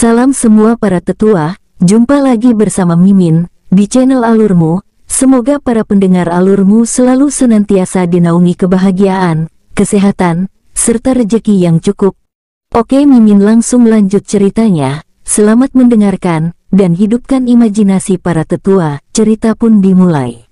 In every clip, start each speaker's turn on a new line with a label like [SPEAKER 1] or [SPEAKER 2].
[SPEAKER 1] Salam semua para tetua, jumpa lagi bersama Mimin, di channel Alurmu, semoga para pendengar Alurmu selalu senantiasa dinaungi kebahagiaan, kesehatan, serta rejeki yang cukup. Oke Mimin langsung lanjut ceritanya, selamat mendengarkan, dan hidupkan imajinasi para tetua, cerita pun dimulai.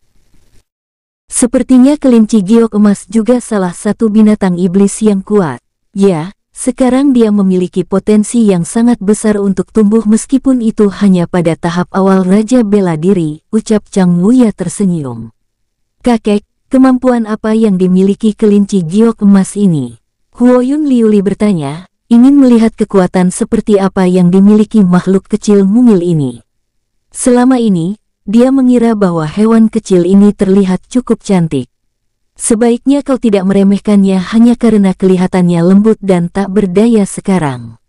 [SPEAKER 1] Sepertinya kelinci giok emas juga salah satu binatang iblis yang kuat. Ya, sekarang dia memiliki potensi yang sangat besar untuk tumbuh meskipun itu hanya pada tahap awal Raja Bela Diri, ucap Chang Wuya tersenyum. Kakek, kemampuan apa yang dimiliki kelinci giok emas ini? Huoyun Liuli bertanya, ingin melihat kekuatan seperti apa yang dimiliki makhluk kecil mungil ini. Selama ini, dia mengira bahwa hewan kecil ini terlihat cukup cantik. Sebaiknya kau tidak meremehkannya hanya karena kelihatannya lembut dan tak berdaya sekarang.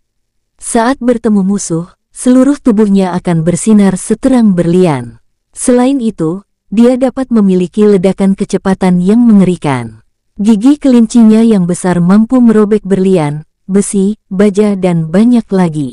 [SPEAKER 1] Saat bertemu musuh, seluruh tubuhnya akan bersinar seterang berlian. Selain itu, dia dapat memiliki ledakan kecepatan yang mengerikan. Gigi kelincinya yang besar mampu merobek berlian, besi, baja dan banyak lagi.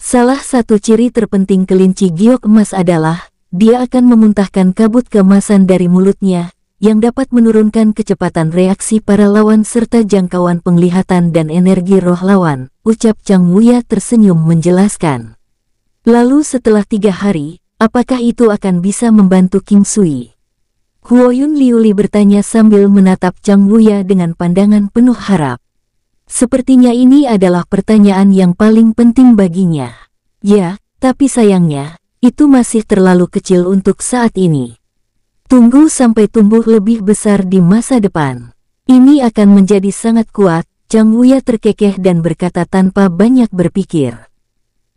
[SPEAKER 1] Salah satu ciri terpenting kelinci giok emas adalah, dia akan memuntahkan kabut kemasan dari mulutnya yang dapat menurunkan kecepatan reaksi para lawan serta jangkauan penglihatan dan energi roh lawan, ucap Chang Wuya tersenyum menjelaskan. Lalu setelah tiga hari, apakah itu akan bisa membantu King Sui? Huoyun Liuli bertanya sambil menatap Chang Wuya dengan pandangan penuh harap. Sepertinya ini adalah pertanyaan yang paling penting baginya. Ya, tapi sayangnya, itu masih terlalu kecil untuk saat ini. Tunggu sampai tumbuh lebih besar di masa depan. Ini akan menjadi sangat kuat, Chang Wuya terkekeh dan berkata tanpa banyak berpikir.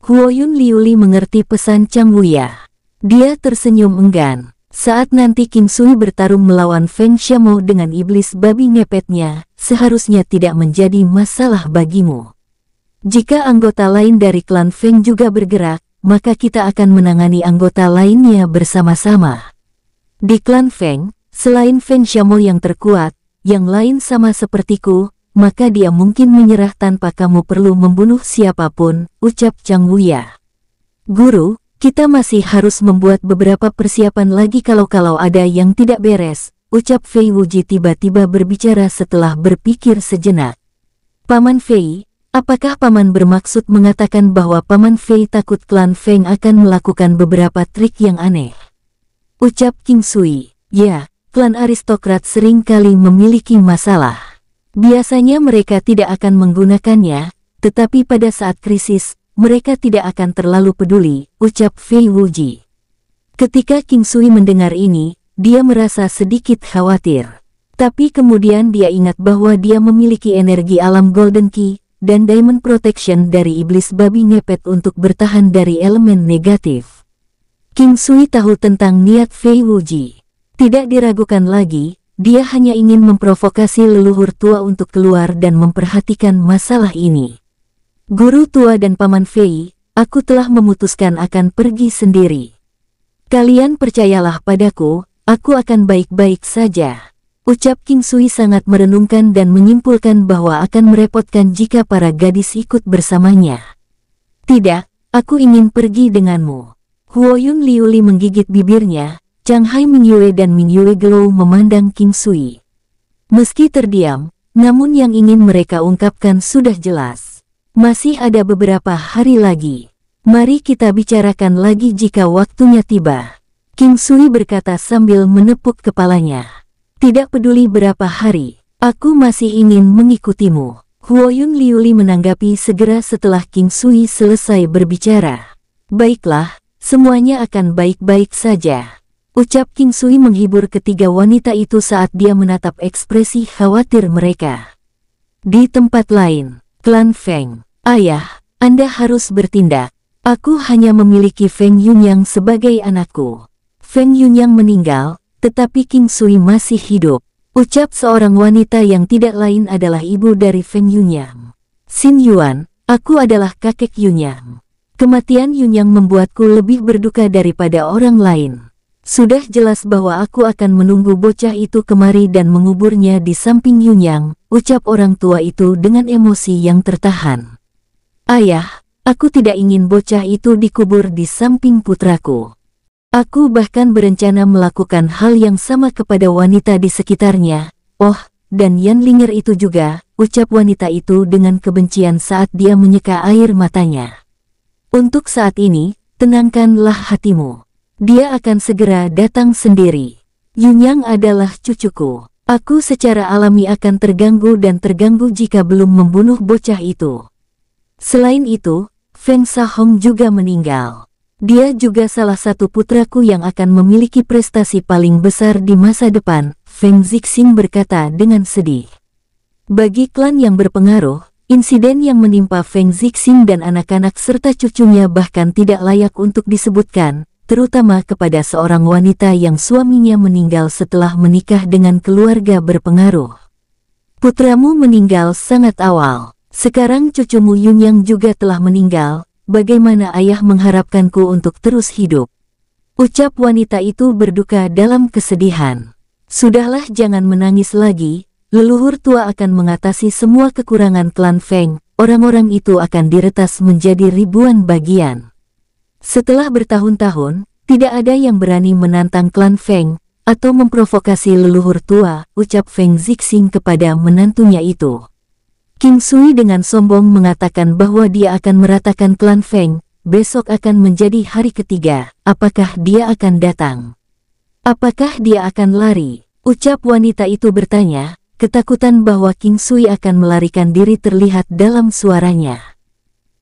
[SPEAKER 1] Huo Huoyun Liuli mengerti pesan Chang Wuya. Dia tersenyum enggan. Saat nanti King Sui bertarung melawan Feng Xiamo dengan iblis babi ngepetnya, seharusnya tidak menjadi masalah bagimu. Jika anggota lain dari klan Feng juga bergerak, maka kita akan menangani anggota lainnya bersama-sama. Di klan Feng, selain Feng Xiaomo yang terkuat, yang lain sama sepertiku, maka dia mungkin menyerah tanpa kamu perlu membunuh siapapun, ucap Chang Wuya. Guru, kita masih harus membuat beberapa persiapan lagi kalau-kalau ada yang tidak beres, ucap Fei Wuji tiba-tiba berbicara setelah berpikir sejenak. Paman Fei, apakah Paman bermaksud mengatakan bahwa Paman Fei takut klan Feng akan melakukan beberapa trik yang aneh? Ucap King Sui, ya, klan aristokrat seringkali memiliki masalah. Biasanya mereka tidak akan menggunakannya, tetapi pada saat krisis, mereka tidak akan terlalu peduli, ucap Fei Wuji. Ketika King Sui mendengar ini, dia merasa sedikit khawatir. Tapi kemudian dia ingat bahwa dia memiliki energi alam Golden Key, dan Diamond Protection dari Iblis Babi Ngepet untuk bertahan dari elemen negatif. King Sui tahu tentang niat Fei Wuji. Tidak diragukan lagi, dia hanya ingin memprovokasi leluhur tua untuk keluar dan memperhatikan masalah ini. Guru tua dan paman Fei, aku telah memutuskan akan pergi sendiri. Kalian percayalah padaku, aku akan baik-baik saja. Ucap King Sui sangat merenungkan dan menyimpulkan bahwa akan merepotkan jika para gadis ikut bersamanya. Tidak, aku ingin pergi denganmu. Huoyun Liuli menggigit bibirnya, Chang Hai Yue dan Yue Glow memandang King Sui. Meski terdiam, namun yang ingin mereka ungkapkan sudah jelas. Masih ada beberapa hari lagi. Mari kita bicarakan lagi jika waktunya tiba. King Sui berkata sambil menepuk kepalanya. Tidak peduli berapa hari, aku masih ingin mengikutimu. Huoyun Liuli menanggapi segera setelah King Sui selesai berbicara. Baiklah, Semuanya akan baik-baik saja. Ucap King Sui menghibur ketiga wanita itu saat dia menatap ekspresi khawatir mereka. Di tempat lain, klan Feng, ayah, Anda harus bertindak. Aku hanya memiliki Feng Yunyang sebagai anakku. Feng Yunyang meninggal, tetapi King Sui masih hidup. Ucap seorang wanita yang tidak lain adalah ibu dari Feng Yunyang. Xin Yuan, aku adalah kakek Yunyang. Kematian Yunyang membuatku lebih berduka daripada orang lain. Sudah jelas bahwa aku akan menunggu bocah itu kemari dan menguburnya di samping Yunyang, ucap orang tua itu dengan emosi yang tertahan. Ayah, aku tidak ingin bocah itu dikubur di samping putraku. Aku bahkan berencana melakukan hal yang sama kepada wanita di sekitarnya. Oh, dan Yan Linger itu juga, ucap wanita itu dengan kebencian saat dia menyeka air matanya. Untuk saat ini, tenangkanlah hatimu. Dia akan segera datang sendiri. Yunyang adalah cucuku. Aku secara alami akan terganggu dan terganggu jika belum membunuh bocah itu. Selain itu, Feng Sahong juga meninggal. Dia juga salah satu putraku yang akan memiliki prestasi paling besar di masa depan, Feng Zixing berkata dengan sedih. Bagi klan yang berpengaruh, Insiden yang menimpa Feng Zixing dan anak-anak serta cucunya bahkan tidak layak untuk disebutkan, terutama kepada seorang wanita yang suaminya meninggal setelah menikah dengan keluarga berpengaruh. Putramu meninggal sangat awal. Sekarang cucumu Yun yang juga telah meninggal, bagaimana ayah mengharapkanku untuk terus hidup? Ucap wanita itu berduka dalam kesedihan. Sudahlah jangan menangis lagi, leluhur tua akan mengatasi semua kekurangan klan Feng, orang-orang itu akan diretas menjadi ribuan bagian. Setelah bertahun-tahun, tidak ada yang berani menantang klan Feng, atau memprovokasi leluhur tua, ucap Feng Zixing kepada menantunya itu. Kim Sui dengan sombong mengatakan bahwa dia akan meratakan klan Feng, besok akan menjadi hari ketiga, apakah dia akan datang? Apakah dia akan lari? Ucap wanita itu bertanya, Ketakutan bahwa King Sui akan melarikan diri terlihat dalam suaranya.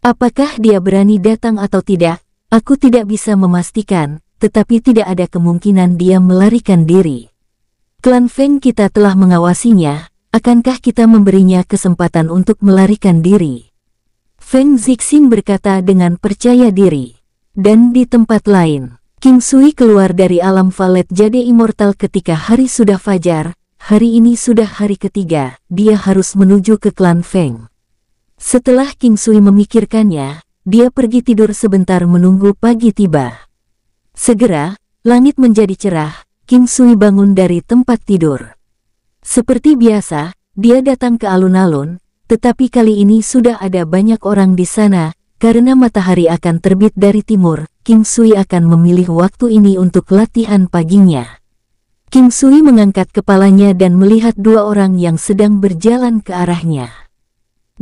[SPEAKER 1] Apakah dia berani datang atau tidak, aku tidak bisa memastikan, tetapi tidak ada kemungkinan dia melarikan diri. Klan Feng kita telah mengawasinya, akankah kita memberinya kesempatan untuk melarikan diri? Feng Zixing berkata dengan percaya diri. Dan di tempat lain, King Sui keluar dari alam valet jadi immortal ketika hari sudah fajar, Hari ini sudah hari ketiga, dia harus menuju ke klan Feng. Setelah King Sui memikirkannya, dia pergi tidur sebentar menunggu pagi tiba. Segera, langit menjadi cerah, King Sui bangun dari tempat tidur. Seperti biasa, dia datang ke alun-alun, tetapi kali ini sudah ada banyak orang di sana, karena matahari akan terbit dari timur, King Sui akan memilih waktu ini untuk latihan paginya. Kim Sui mengangkat kepalanya dan melihat dua orang yang sedang berjalan ke arahnya.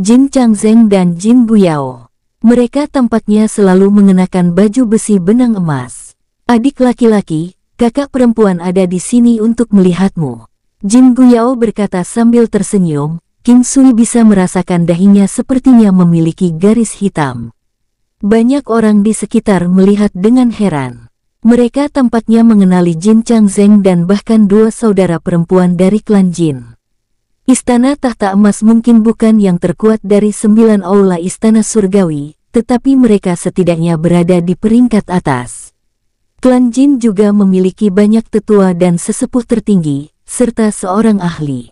[SPEAKER 1] Jin Chang Changzeng dan Jin Buyao. Mereka tampaknya selalu mengenakan baju besi benang emas. Adik laki-laki, kakak perempuan ada di sini untuk melihatmu. Jin Buyao berkata sambil tersenyum, Kim Sui bisa merasakan dahinya sepertinya memiliki garis hitam. Banyak orang di sekitar melihat dengan heran. Mereka tampaknya mengenali Jin Chang Zeng dan bahkan dua saudara perempuan dari klan Jin. Istana tahta emas mungkin bukan yang terkuat dari sembilan aula istana surgawi, tetapi mereka setidaknya berada di peringkat atas. Klan Jin juga memiliki banyak tetua dan sesepuh tertinggi, serta seorang ahli.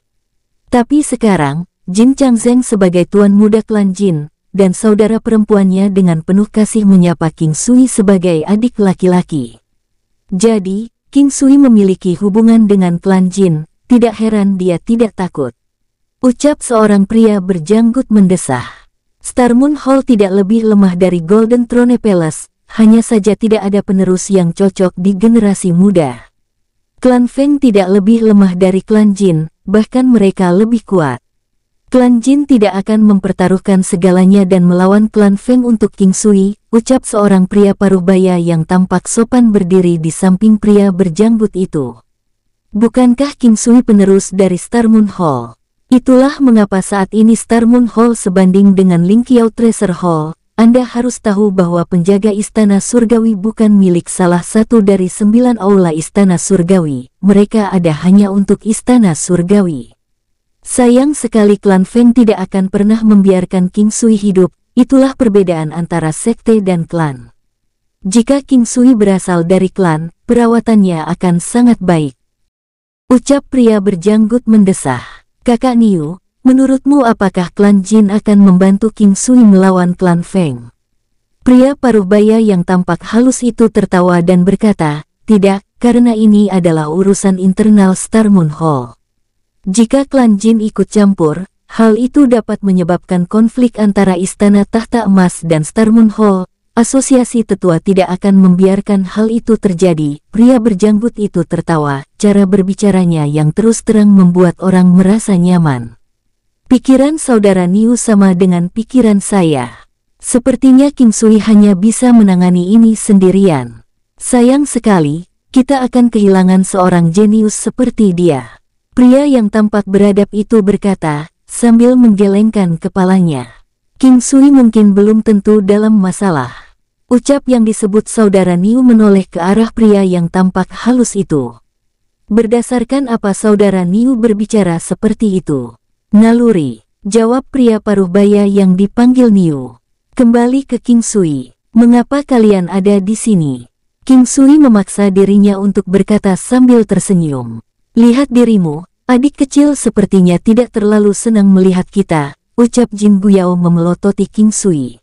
[SPEAKER 1] Tapi sekarang, Jin Chang Zeng sebagai tuan muda klan Jin, dan saudara perempuannya dengan penuh kasih menyapa King Sui sebagai adik laki-laki. Jadi, King Sui memiliki hubungan dengan klan Jin, tidak heran dia tidak takut. Ucap seorang pria berjanggut mendesah. Star Moon Hall tidak lebih lemah dari Golden Throne Palace, hanya saja tidak ada penerus yang cocok di generasi muda. Klan Feng tidak lebih lemah dari klan Jin, bahkan mereka lebih kuat. Klan Jin tidak akan mempertaruhkan segalanya dan melawan klan Feng untuk King Sui, ucap seorang pria paruh baya yang tampak sopan berdiri di samping pria berjanggut itu. Bukankah King Sui penerus dari Star Moon Hall? Itulah mengapa saat ini Star Moon Hall sebanding dengan Ling Kiao Treasure Hall. Anda harus tahu bahwa penjaga istana surgawi bukan milik salah satu dari sembilan aula istana surgawi. Mereka ada hanya untuk istana surgawi. Sayang sekali klan Feng tidak akan pernah membiarkan King Sui hidup, itulah perbedaan antara sekte dan klan. Jika King Sui berasal dari klan, perawatannya akan sangat baik. Ucap pria berjanggut mendesah. Kakak Niu, menurutmu apakah klan Jin akan membantu King Sui melawan klan Feng? Pria paruh baya yang tampak halus itu tertawa dan berkata, tidak, karena ini adalah urusan internal Star Moon Hall. Jika klan Jin ikut campur, hal itu dapat menyebabkan konflik antara Istana Tahta Emas dan Starmon Hall. Asosiasi tetua tidak akan membiarkan hal itu terjadi. Pria berjanggut itu tertawa, cara berbicaranya yang terus terang membuat orang merasa nyaman. Pikiran saudara Niu sama dengan pikiran saya. Sepertinya Kim Sui hanya bisa menangani ini sendirian. Sayang sekali, kita akan kehilangan seorang jenius seperti dia. Pria yang tampak beradab itu berkata, sambil menggelengkan kepalanya. King Sui mungkin belum tentu dalam masalah. Ucap yang disebut saudara Niu menoleh ke arah pria yang tampak halus itu. Berdasarkan apa saudara Niu berbicara seperti itu? Naluri, jawab pria paruh baya yang dipanggil Niu. Kembali ke King Sui, mengapa kalian ada di sini? King Sui memaksa dirinya untuk berkata sambil tersenyum. Lihat dirimu, adik kecil sepertinya tidak terlalu senang melihat kita, ucap Jin Guyao memelototi King Sui.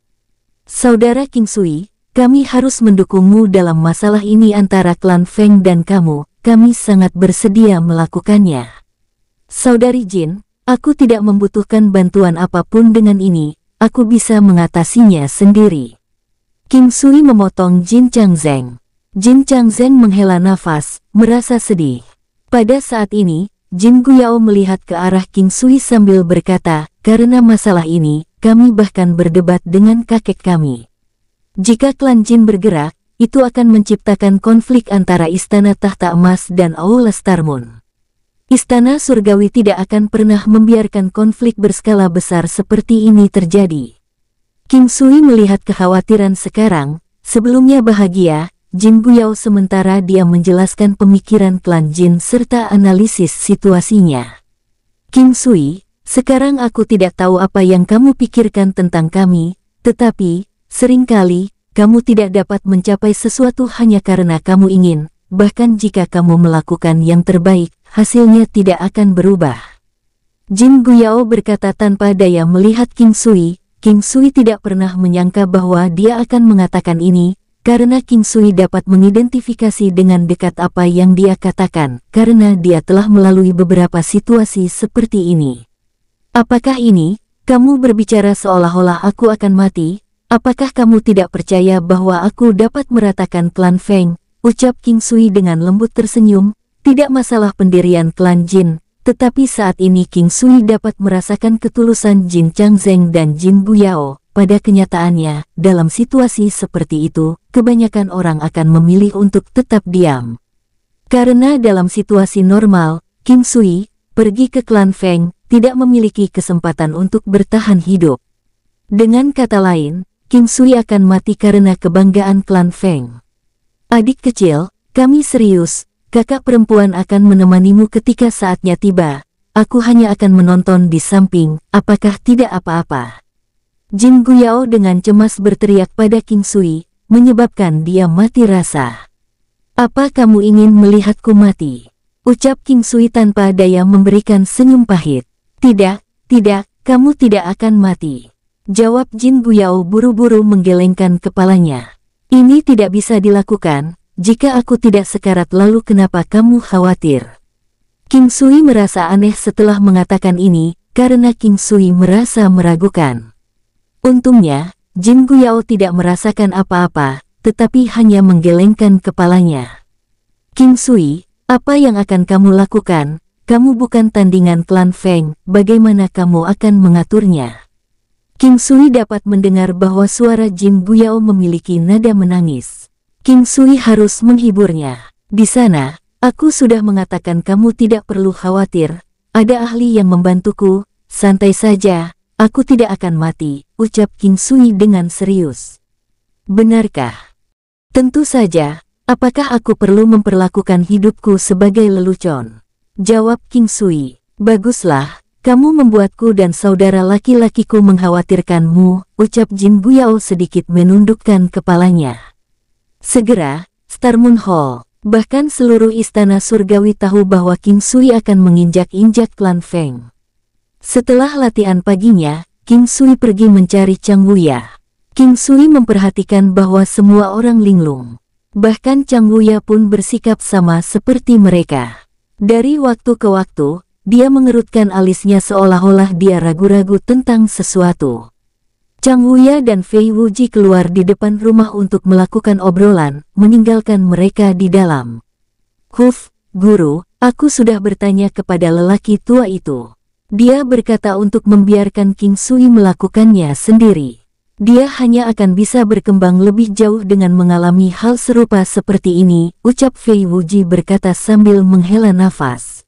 [SPEAKER 1] Saudara King Sui, kami harus mendukungmu dalam masalah ini antara klan Feng dan kamu, kami sangat bersedia melakukannya. Saudari Jin, aku tidak membutuhkan bantuan apapun dengan ini, aku bisa mengatasinya sendiri. King Sui memotong Jin Changzeng. Jin Changzeng menghela nafas, merasa sedih. Pada saat ini, Jin Guyao melihat ke arah King Sui sambil berkata, karena masalah ini, kami bahkan berdebat dengan kakek kami. Jika klan Jin bergerak, itu akan menciptakan konflik antara Istana Tahta Emas dan Aula Starmon. Istana Surgawi tidak akan pernah membiarkan konflik berskala besar seperti ini terjadi. King Sui melihat kekhawatiran sekarang, sebelumnya bahagia, Jin Buyao sementara dia menjelaskan pemikiran klan Jin serta analisis situasinya. King Sui, sekarang aku tidak tahu apa yang kamu pikirkan tentang kami, tetapi, seringkali, kamu tidak dapat mencapai sesuatu hanya karena kamu ingin, bahkan jika kamu melakukan yang terbaik, hasilnya tidak akan berubah. Jin Guyao berkata tanpa daya melihat King Sui, King Sui tidak pernah menyangka bahwa dia akan mengatakan ini, karena King Sui dapat mengidentifikasi dengan dekat apa yang dia katakan, karena dia telah melalui beberapa situasi seperti ini. Apakah ini, kamu berbicara seolah-olah aku akan mati? Apakah kamu tidak percaya bahwa aku dapat meratakan klan Feng? Ucap King Sui dengan lembut tersenyum, tidak masalah pendirian klan Jin, tetapi saat ini King Sui dapat merasakan ketulusan Jin Chang Zeng dan Jin Buyao. Pada kenyataannya, dalam situasi seperti itu, kebanyakan orang akan memilih untuk tetap diam. Karena dalam situasi normal, Kim Sui, pergi ke klan Feng, tidak memiliki kesempatan untuk bertahan hidup. Dengan kata lain, Kim Sui akan mati karena kebanggaan klan Feng. Adik kecil, kami serius, kakak perempuan akan menemanimu ketika saatnya tiba. Aku hanya akan menonton di samping, apakah tidak apa-apa. Jin Guyao dengan cemas berteriak pada King Sui, menyebabkan dia mati rasa. Apa kamu ingin melihatku mati? Ucap King Sui tanpa daya memberikan senyum pahit. Tidak, tidak, kamu tidak akan mati. Jawab Jin Guyao buru-buru menggelengkan kepalanya. Ini tidak bisa dilakukan, jika aku tidak sekarat lalu kenapa kamu khawatir? King Sui merasa aneh setelah mengatakan ini, karena King Sui merasa meragukan. Untungnya, Jin Guyao tidak merasakan apa-apa, tetapi hanya menggelengkan kepalanya. King Sui, apa yang akan kamu lakukan? Kamu bukan tandingan klan Feng, bagaimana kamu akan mengaturnya? King Sui dapat mendengar bahwa suara Jin Guyao memiliki nada menangis. King Sui harus menghiburnya. Di sana, aku sudah mengatakan kamu tidak perlu khawatir, ada ahli yang membantuku, santai saja, Aku tidak akan mati, ucap King Sui dengan serius. Benarkah? Tentu saja, apakah aku perlu memperlakukan hidupku sebagai lelucon? Jawab King Sui, baguslah, kamu membuatku dan saudara laki-lakiku mengkhawatirkanmu, ucap Jin Buyao sedikit menundukkan kepalanya. Segera, Star Moon Hall, bahkan seluruh istana surgawi tahu bahwa King Sui akan menginjak-injak klan Feng. Setelah latihan paginya, King Sui pergi mencari Chang Wuya. King Sui memperhatikan bahwa semua orang linglung. Bahkan Chang Wuya pun bersikap sama seperti mereka. Dari waktu ke waktu, dia mengerutkan alisnya seolah-olah dia ragu-ragu tentang sesuatu. Chang Wuya dan Fei Wuji keluar di depan rumah untuk melakukan obrolan, meninggalkan mereka di dalam. Kuf, guru, aku sudah bertanya kepada lelaki tua itu. Dia berkata untuk membiarkan King Sui melakukannya sendiri. Dia hanya akan bisa berkembang lebih jauh dengan mengalami hal serupa seperti ini, ucap Fei Wuji berkata sambil menghela nafas.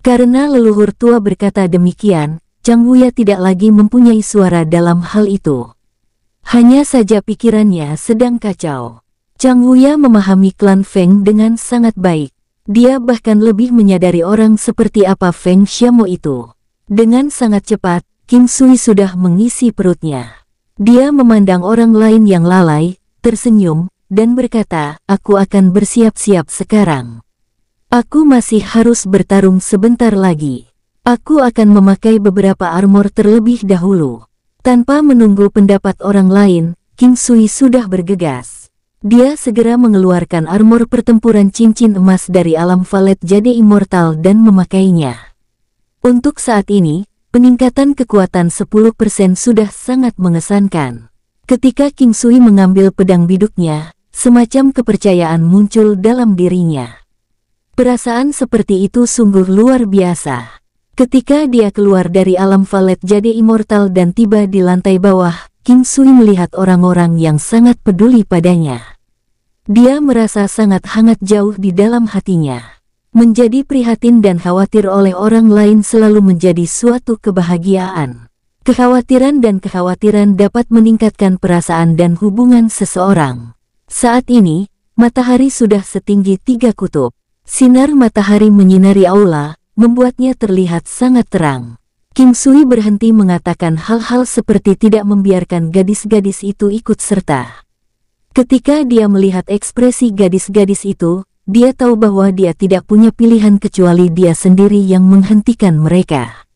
[SPEAKER 1] Karena leluhur tua berkata demikian, Chang Wuya tidak lagi mempunyai suara dalam hal itu. Hanya saja pikirannya sedang kacau. Chang Wuya memahami klan Feng dengan sangat baik. Dia bahkan lebih menyadari orang seperti apa Feng Xiamo itu. Dengan sangat cepat, Kim Sui sudah mengisi perutnya. Dia memandang orang lain yang lalai, tersenyum, dan berkata, aku akan bersiap-siap sekarang. Aku masih harus bertarung sebentar lagi. Aku akan memakai beberapa armor terlebih dahulu. Tanpa menunggu pendapat orang lain, Kim Sui sudah bergegas. Dia segera mengeluarkan armor pertempuran cincin emas dari alam valet jadi immortal dan memakainya. Untuk saat ini, peningkatan kekuatan 10% sudah sangat mengesankan. Ketika King Sui mengambil pedang biduknya, semacam kepercayaan muncul dalam dirinya. Perasaan seperti itu sungguh luar biasa. Ketika dia keluar dari alam valet jadi immortal dan tiba di lantai bawah, King Sui melihat orang-orang yang sangat peduli padanya. Dia merasa sangat hangat jauh di dalam hatinya. Menjadi prihatin dan khawatir oleh orang lain selalu menjadi suatu kebahagiaan. Kekhawatiran dan kekhawatiran dapat meningkatkan perasaan dan hubungan seseorang. Saat ini, matahari sudah setinggi tiga kutub. Sinar matahari menyinari aula, membuatnya terlihat sangat terang. Kim Sui berhenti mengatakan hal-hal seperti tidak membiarkan gadis-gadis itu ikut serta. Ketika dia melihat ekspresi gadis-gadis itu, dia tahu bahwa dia tidak punya pilihan kecuali dia sendiri yang menghentikan mereka.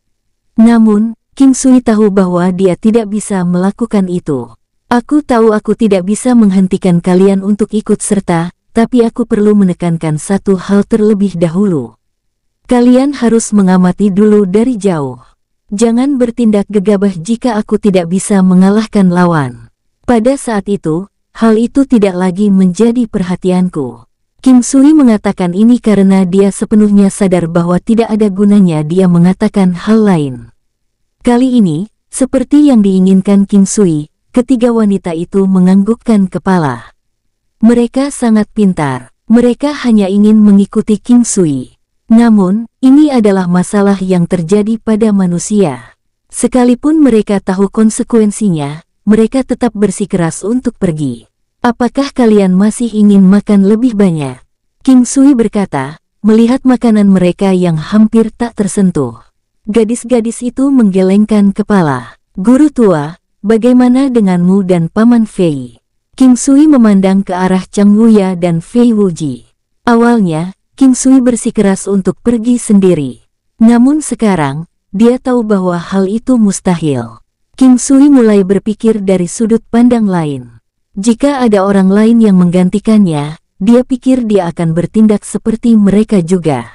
[SPEAKER 1] Namun, King Sui tahu bahwa dia tidak bisa melakukan itu. Aku tahu aku tidak bisa menghentikan kalian untuk ikut serta, tapi aku perlu menekankan satu hal terlebih dahulu. Kalian harus mengamati dulu dari jauh. Jangan bertindak gegabah jika aku tidak bisa mengalahkan lawan. Pada saat itu, hal itu tidak lagi menjadi perhatianku. Kim Sui mengatakan ini karena dia sepenuhnya sadar bahwa tidak ada gunanya dia mengatakan hal lain. Kali ini, seperti yang diinginkan Kim Sui, ketiga wanita itu menganggukkan kepala. Mereka sangat pintar, mereka hanya ingin mengikuti Kim Sui. Namun, ini adalah masalah yang terjadi pada manusia. Sekalipun mereka tahu konsekuensinya, mereka tetap bersikeras untuk pergi. Apakah kalian masih ingin makan lebih banyak? King Sui berkata, melihat makanan mereka yang hampir tak tersentuh. Gadis-gadis itu menggelengkan kepala. Guru tua, bagaimana denganmu dan Paman Fei? King Sui memandang ke arah Chang Wuya dan Fei Wuji. Awalnya, King Sui bersikeras untuk pergi sendiri. Namun sekarang, dia tahu bahwa hal itu mustahil. King Sui mulai berpikir dari sudut pandang lain. Jika ada orang lain yang menggantikannya, dia pikir dia akan bertindak seperti mereka juga.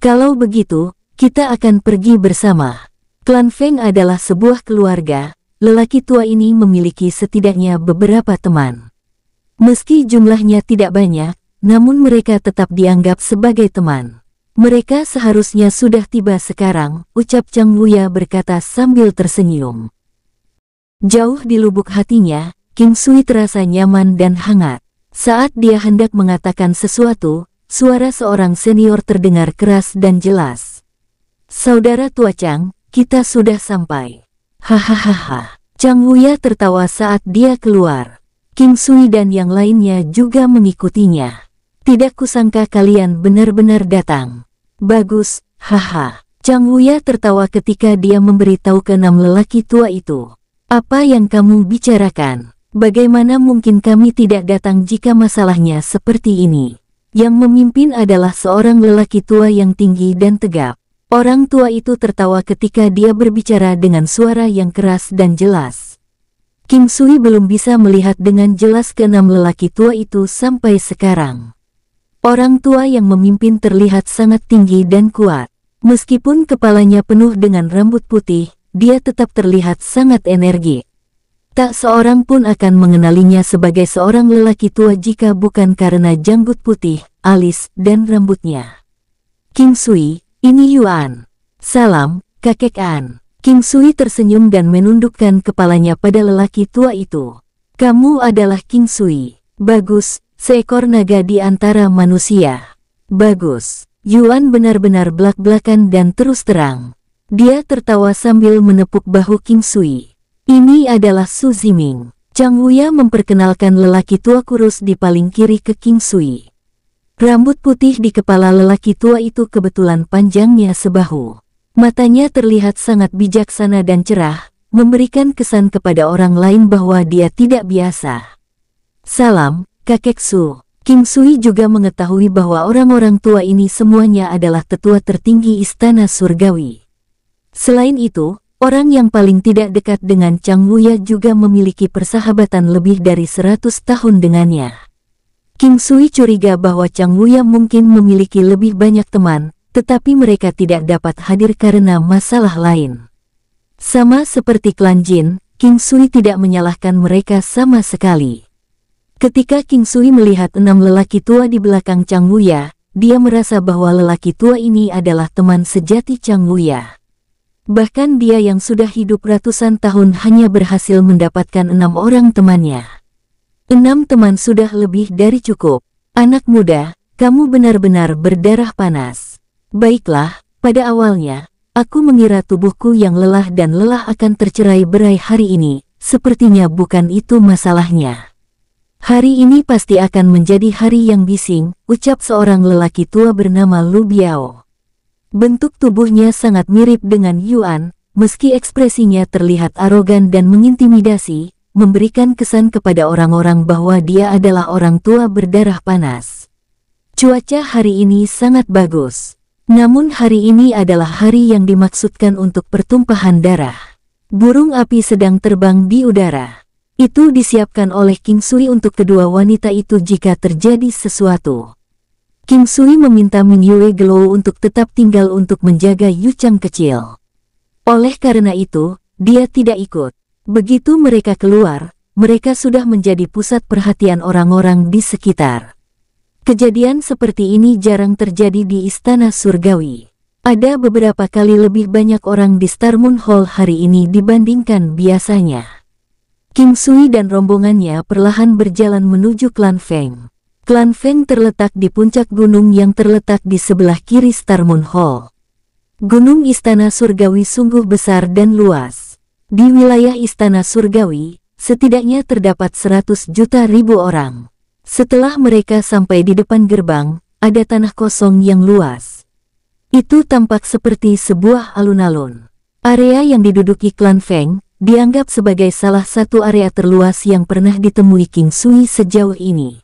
[SPEAKER 1] Kalau begitu, kita akan pergi bersama. Klan Feng adalah sebuah keluarga, lelaki tua ini memiliki setidaknya beberapa teman. Meski jumlahnya tidak banyak, namun mereka tetap dianggap sebagai teman. Mereka seharusnya sudah tiba sekarang, ucap Chang Wuya berkata sambil tersenyum. Jauh di lubuk hatinya, Kim Sui terasa nyaman dan hangat. Saat dia hendak mengatakan sesuatu, suara seorang senior terdengar keras dan jelas. Saudara tua Chang, kita sudah sampai. Hahaha. Chang Wuya tertawa saat dia keluar. Kim Sui dan yang lainnya juga mengikutinya. Tidak kusangka kalian benar-benar datang. Bagus, haha. Chang Wuya tertawa ketika dia memberitahu ke enam lelaki tua itu. Apa yang kamu bicarakan? Bagaimana mungkin kami tidak datang jika masalahnya seperti ini? Yang memimpin adalah seorang lelaki tua yang tinggi dan tegap. Orang tua itu tertawa ketika dia berbicara dengan suara yang keras dan jelas. Kim Sui belum bisa melihat dengan jelas keenam lelaki tua itu sampai sekarang. Orang tua yang memimpin terlihat sangat tinggi dan kuat. Meskipun kepalanya penuh dengan rambut putih, dia tetap terlihat sangat energik. Tak seorang pun akan mengenalinya sebagai seorang lelaki tua jika bukan karena janggut putih, alis, dan rambutnya. King Sui, ini Yuan. Salam, kakek An. King Sui tersenyum dan menundukkan kepalanya pada lelaki tua itu. Kamu adalah King Sui. Bagus, seekor naga di antara manusia. Bagus. Yuan benar-benar belak-belakan dan terus terang. Dia tertawa sambil menepuk bahu King Sui. Ini adalah Su Ziming. Chang Wuya memperkenalkan lelaki tua kurus di paling kiri ke King Sui. Rambut putih di kepala lelaki tua itu kebetulan panjangnya sebahu. Matanya terlihat sangat bijaksana dan cerah, memberikan kesan kepada orang lain bahwa dia tidak biasa. Salam, kakek Su. Kim Sui juga mengetahui bahwa orang-orang tua ini semuanya adalah tetua tertinggi istana surgawi. Selain itu, orang yang paling tidak dekat dengan Chang Wuya juga memiliki persahabatan lebih dari 100 tahun dengannya. King Sui curiga bahwa Chang Wuya mungkin memiliki lebih banyak teman, tetapi mereka tidak dapat hadir karena masalah lain. Sama seperti klan Jin, King Sui tidak menyalahkan mereka sama sekali. Ketika King Sui melihat enam lelaki tua di belakang Chang Wuya, dia merasa bahwa lelaki tua ini adalah teman sejati Chang Wuya. Bahkan dia yang sudah hidup ratusan tahun hanya berhasil mendapatkan enam orang temannya. Enam teman sudah lebih dari cukup. Anak muda, kamu benar-benar berdarah panas. Baiklah, pada awalnya, aku mengira tubuhku yang lelah dan lelah akan tercerai berai hari ini, sepertinya bukan itu masalahnya. Hari ini pasti akan menjadi hari yang bising, ucap seorang lelaki tua bernama Lu Biao. Bentuk tubuhnya sangat mirip dengan Yuan, meski ekspresinya terlihat arogan dan mengintimidasi, memberikan kesan kepada orang-orang bahwa dia adalah orang tua berdarah panas. Cuaca hari ini sangat bagus. Namun hari ini adalah hari yang dimaksudkan untuk pertumpahan darah. Burung api sedang terbang di udara. Itu disiapkan oleh King Sui untuk kedua wanita itu jika terjadi sesuatu. King Sui meminta Ming Yue Glow untuk tetap tinggal untuk menjaga Yu Chang kecil. Oleh karena itu, dia tidak ikut. Begitu mereka keluar, mereka sudah menjadi pusat perhatian orang-orang di sekitar. Kejadian seperti ini jarang terjadi di Istana Surgawi. Ada beberapa kali lebih banyak orang di Star Moon Hall hari ini dibandingkan biasanya. Kim Sui dan rombongannya perlahan berjalan menuju Klan Feng. Klan Feng terletak di puncak gunung yang terletak di sebelah kiri Star Moon Hall. Gunung Istana Surgawi sungguh besar dan luas. Di wilayah Istana Surgawi, setidaknya terdapat 100 juta ribu orang. Setelah mereka sampai di depan gerbang, ada tanah kosong yang luas. Itu tampak seperti sebuah alun-alun. Area yang diduduki klan Feng dianggap sebagai salah satu area terluas yang pernah ditemui King Sui sejauh ini.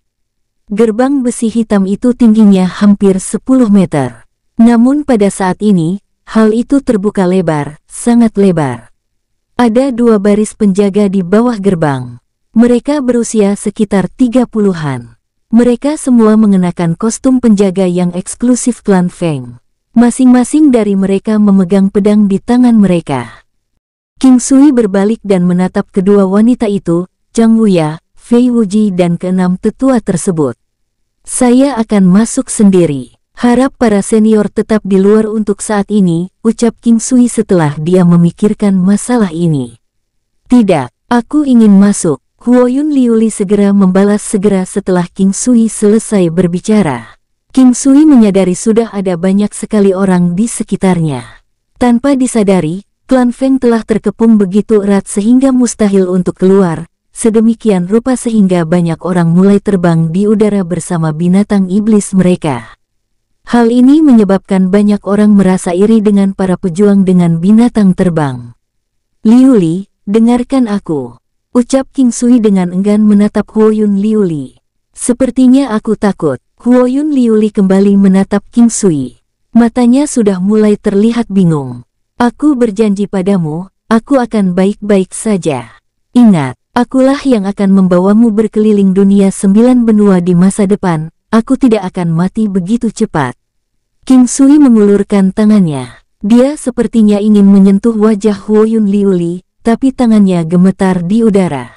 [SPEAKER 1] Gerbang besi hitam itu tingginya hampir 10 meter. Namun pada saat ini, hal itu terbuka lebar, sangat lebar. Ada dua baris penjaga di bawah gerbang. Mereka berusia sekitar 30-an. Mereka semua mengenakan kostum penjaga yang eksklusif klan Feng. Masing-masing dari mereka memegang pedang di tangan mereka. King Sui berbalik dan menatap kedua wanita itu, Chang Wuya, Fei Wuji dan keenam tetua tersebut. Saya akan masuk sendiri. Harap para senior tetap di luar untuk saat ini, ucap King Sui setelah dia memikirkan masalah ini. Tidak, aku ingin masuk. Huoyun Liuli segera membalas segera setelah King Sui selesai berbicara. King Sui menyadari sudah ada banyak sekali orang di sekitarnya. Tanpa disadari, klan Feng telah terkepung begitu erat sehingga mustahil untuk keluar, sedemikian rupa sehingga banyak orang mulai terbang di udara bersama binatang iblis mereka. Hal ini menyebabkan banyak orang merasa iri dengan para pejuang dengan binatang terbang. Liuli, dengarkan aku. Ucap King Sui dengan enggan menatap Huoyun Liuli. Sepertinya aku takut. Huoyun Liuli kembali menatap King Sui. Matanya sudah mulai terlihat bingung. Aku berjanji padamu, aku akan baik-baik saja. Ingat, Akulah yang akan membawamu berkeliling dunia sembilan benua di masa depan, aku tidak akan mati begitu cepat. King Sui mengulurkan tangannya. Dia sepertinya ingin menyentuh wajah Huo Yun Liuli, tapi tangannya gemetar di udara.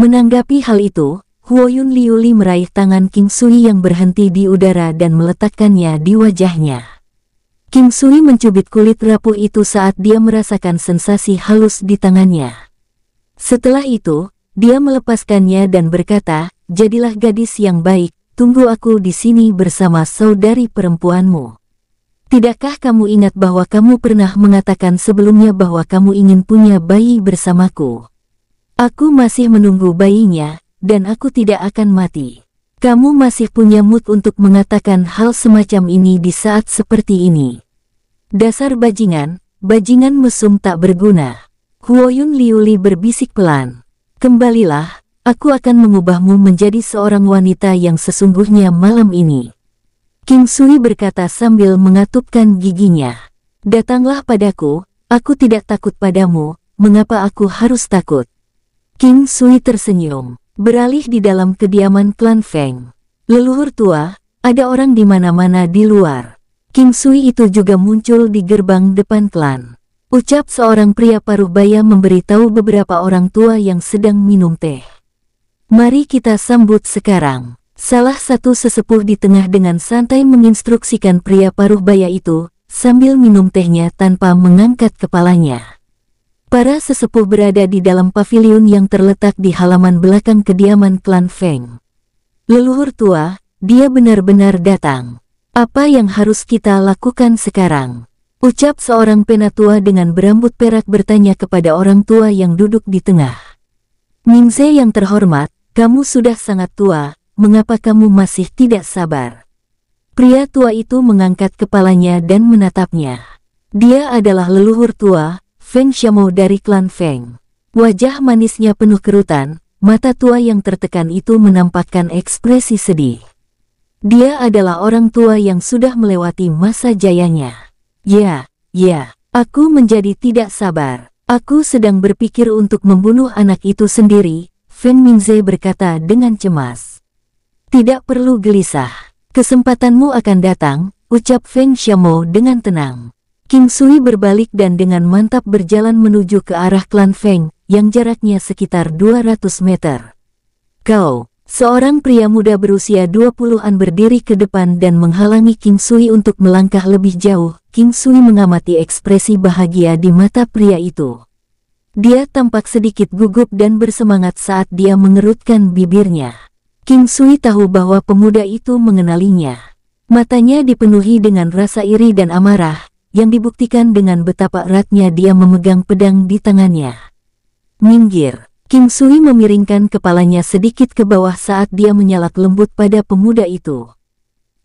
[SPEAKER 1] Menanggapi hal itu, Huo Yun Liuli meraih tangan King Sui yang berhenti di udara dan meletakkannya di wajahnya. King Sui mencubit kulit rapuh itu saat dia merasakan sensasi halus di tangannya. Setelah itu, dia melepaskannya dan berkata, Jadilah gadis yang baik, tunggu aku di sini bersama saudari perempuanmu. Tidakkah kamu ingat bahwa kamu pernah mengatakan sebelumnya bahwa kamu ingin punya bayi bersamaku? Aku masih menunggu bayinya, dan aku tidak akan mati. Kamu masih punya mood untuk mengatakan hal semacam ini di saat seperti ini. Dasar bajingan, bajingan mesum tak berguna. Huoyun Liuli berbisik pelan. Kembalilah, aku akan mengubahmu menjadi seorang wanita yang sesungguhnya malam ini. King Sui berkata sambil mengatupkan giginya. Datanglah padaku, aku tidak takut padamu, mengapa aku harus takut? King Sui tersenyum, beralih di dalam kediaman klan Feng. Leluhur tua, ada orang di mana-mana di luar. King Sui itu juga muncul di gerbang depan klan. Ucap seorang pria paruh baya memberitahu beberapa orang tua yang sedang minum teh. Mari kita sambut sekarang. Salah satu sesepuh di tengah dengan santai menginstruksikan pria paruh baya itu, sambil minum tehnya tanpa mengangkat kepalanya. Para sesepuh berada di dalam pavilion yang terletak di halaman belakang kediaman klan Feng. Leluhur tua, dia benar-benar datang. Apa yang harus kita lakukan sekarang? Ucap seorang penatua dengan berambut perak bertanya kepada orang tua yang duduk di tengah. Ningze yang terhormat, kamu sudah sangat tua, mengapa kamu masih tidak sabar? Pria tua itu mengangkat kepalanya dan menatapnya. Dia adalah leluhur tua, Feng Xiamo dari klan Feng. Wajah manisnya penuh kerutan, mata tua yang tertekan itu menampakkan ekspresi sedih. Dia adalah orang tua yang sudah melewati masa jayanya. Ya, ya, aku menjadi tidak sabar. Aku sedang berpikir untuk membunuh anak itu sendiri, Feng Mingze berkata dengan cemas. Tidak perlu gelisah. Kesempatanmu akan datang, ucap Feng Xiamo dengan tenang. King Sui berbalik dan dengan mantap berjalan menuju ke arah klan Feng, yang jaraknya sekitar 200 meter. Kau, Seorang pria muda berusia 20-an berdiri ke depan dan menghalangi King Sui untuk melangkah lebih jauh. King Sui mengamati ekspresi bahagia di mata pria itu. Dia tampak sedikit gugup dan bersemangat saat dia mengerutkan bibirnya. King Sui tahu bahwa pemuda itu mengenalinya. Matanya dipenuhi dengan rasa iri dan amarah, yang dibuktikan dengan betapa eratnya dia memegang pedang di tangannya. Minggir, King Sui memiringkan kepalanya sedikit ke bawah saat dia menyalak lembut pada pemuda itu.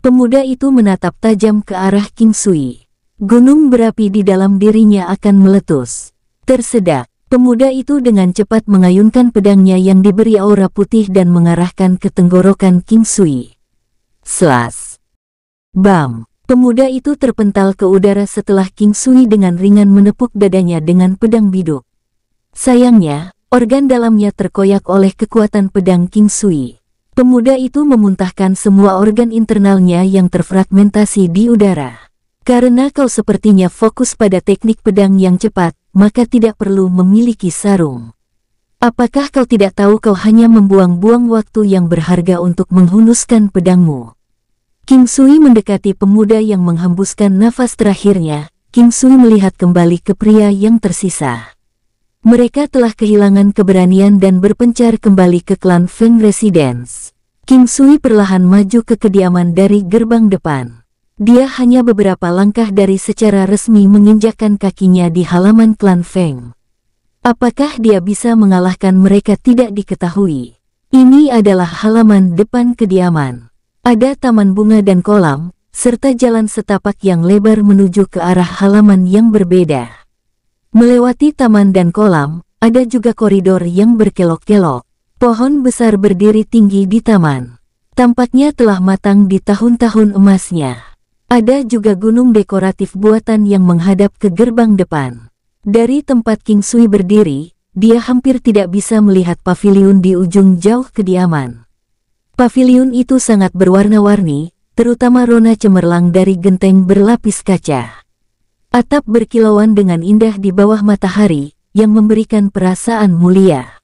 [SPEAKER 1] Pemuda itu menatap tajam ke arah King Sui. Gunung berapi di dalam dirinya akan meletus. Tersedak, pemuda itu dengan cepat mengayunkan pedangnya yang diberi aura putih dan mengarahkan ke tenggorokan King Sui. Slas. Bam. Pemuda itu terpental ke udara setelah King Sui dengan ringan menepuk dadanya dengan pedang biduk. Sayangnya, Organ dalamnya terkoyak oleh kekuatan pedang King Sui. Pemuda itu memuntahkan semua organ internalnya yang terfragmentasi di udara. Karena kau sepertinya fokus pada teknik pedang yang cepat, maka tidak perlu memiliki sarung. Apakah kau tidak tahu kau hanya membuang-buang waktu yang berharga untuk menghunuskan pedangmu? King Sui mendekati pemuda yang menghembuskan nafas terakhirnya. King Sui melihat kembali ke pria yang tersisa mereka telah kehilangan keberanian dan berpencar kembali ke klan Feng Residence. King Sui perlahan maju ke kediaman dari gerbang depan. Dia hanya beberapa langkah dari secara resmi menginjakkan kakinya di halaman klan Feng. Apakah dia bisa mengalahkan mereka tidak diketahui. Ini adalah halaman depan kediaman. Ada taman bunga dan kolam, serta jalan setapak yang lebar menuju ke arah halaman yang berbeda. Melewati taman dan kolam, ada juga koridor yang berkelok-kelok. Pohon besar berdiri tinggi di taman. Tampaknya telah matang di tahun-tahun emasnya. Ada juga gunung dekoratif buatan yang menghadap ke gerbang depan. Dari tempat King Sui berdiri, dia hampir tidak bisa melihat pavilion di ujung jauh kediaman. Pavilion itu sangat berwarna-warni, terutama rona cemerlang dari genteng berlapis kaca. Atap berkilauan dengan indah di bawah matahari, yang memberikan perasaan mulia.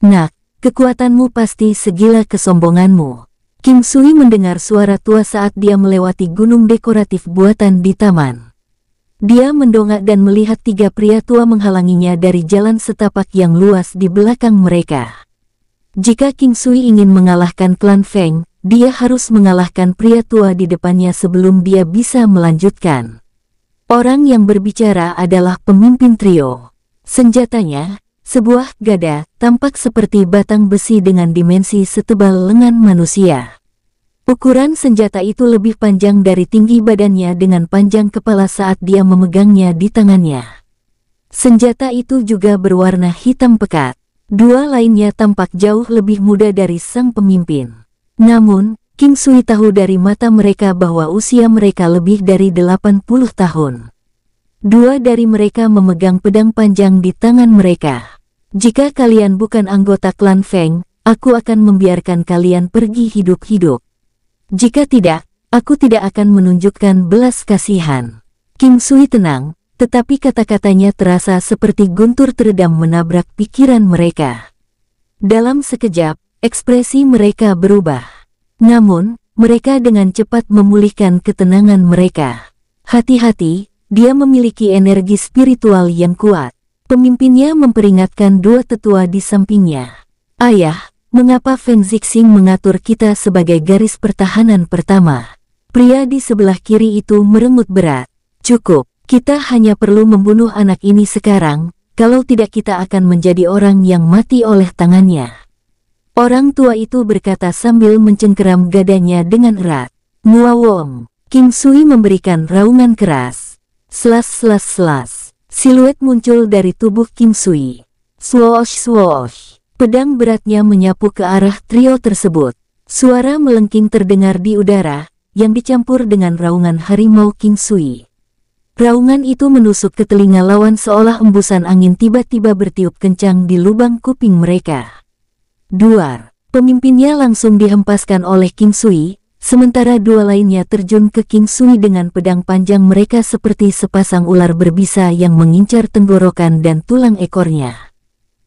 [SPEAKER 1] Nak, kekuatanmu pasti segila kesombonganmu. King Sui mendengar suara tua saat dia melewati gunung dekoratif buatan di taman. Dia mendongak dan melihat tiga pria tua menghalanginya dari jalan setapak yang luas di belakang mereka. Jika King Sui ingin mengalahkan klan Feng, dia harus mengalahkan pria tua di depannya sebelum dia bisa melanjutkan. Orang yang berbicara adalah pemimpin trio. Senjatanya, sebuah gada tampak seperti batang besi dengan dimensi setebal lengan manusia. Ukuran senjata itu lebih panjang dari tinggi badannya dengan panjang kepala saat dia memegangnya di tangannya. Senjata itu juga berwarna hitam pekat. Dua lainnya tampak jauh lebih muda dari sang pemimpin. Namun, King Sui tahu dari mata mereka bahwa usia mereka lebih dari 80 tahun. Dua dari mereka memegang pedang panjang di tangan mereka. Jika kalian bukan anggota klan Feng, aku akan membiarkan kalian pergi hidup-hidup. Jika tidak, aku tidak akan menunjukkan belas kasihan. King Sui tenang, tetapi kata-katanya terasa seperti guntur teredam menabrak pikiran mereka. Dalam sekejap, ekspresi mereka berubah. Namun, mereka dengan cepat memulihkan ketenangan mereka. Hati-hati, dia memiliki energi spiritual yang kuat. Pemimpinnya memperingatkan dua tetua di sampingnya. Ayah, mengapa Feng Zixing mengatur kita sebagai garis pertahanan pertama? Pria di sebelah kiri itu merengut berat. Cukup, kita hanya perlu membunuh anak ini sekarang, kalau tidak kita akan menjadi orang yang mati oleh tangannya. Orang tua itu berkata sambil mencengkeram gadanya dengan erat. Mua Wong, King Sui memberikan raungan keras. Slas slas slas. Siluet muncul dari tubuh King Sui. Swoosh swoosh. Pedang beratnya menyapu ke arah trio tersebut. Suara melengking terdengar di udara, yang dicampur dengan raungan harimau King Sui. Raungan itu menusuk ke telinga lawan seolah embusan angin tiba-tiba bertiup kencang di lubang kuping mereka. Duar, pemimpinnya langsung dihempaskan oleh King Sui, sementara dua lainnya terjun ke King Sui dengan pedang panjang mereka seperti sepasang ular berbisa yang mengincar tenggorokan dan tulang ekornya.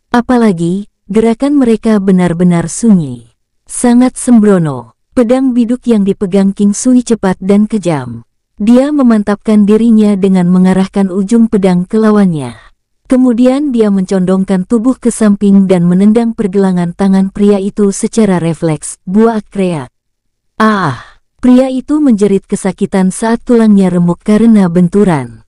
[SPEAKER 1] Apalagi, gerakan mereka benar-benar sunyi. Sangat sembrono, pedang biduk yang dipegang King Sui cepat dan kejam. Dia memantapkan dirinya dengan mengarahkan ujung pedang ke lawannya. Kemudian dia mencondongkan tubuh ke samping dan menendang pergelangan tangan pria itu secara refleks, buah krea. Ah! Pria itu menjerit kesakitan saat tulangnya remuk karena benturan.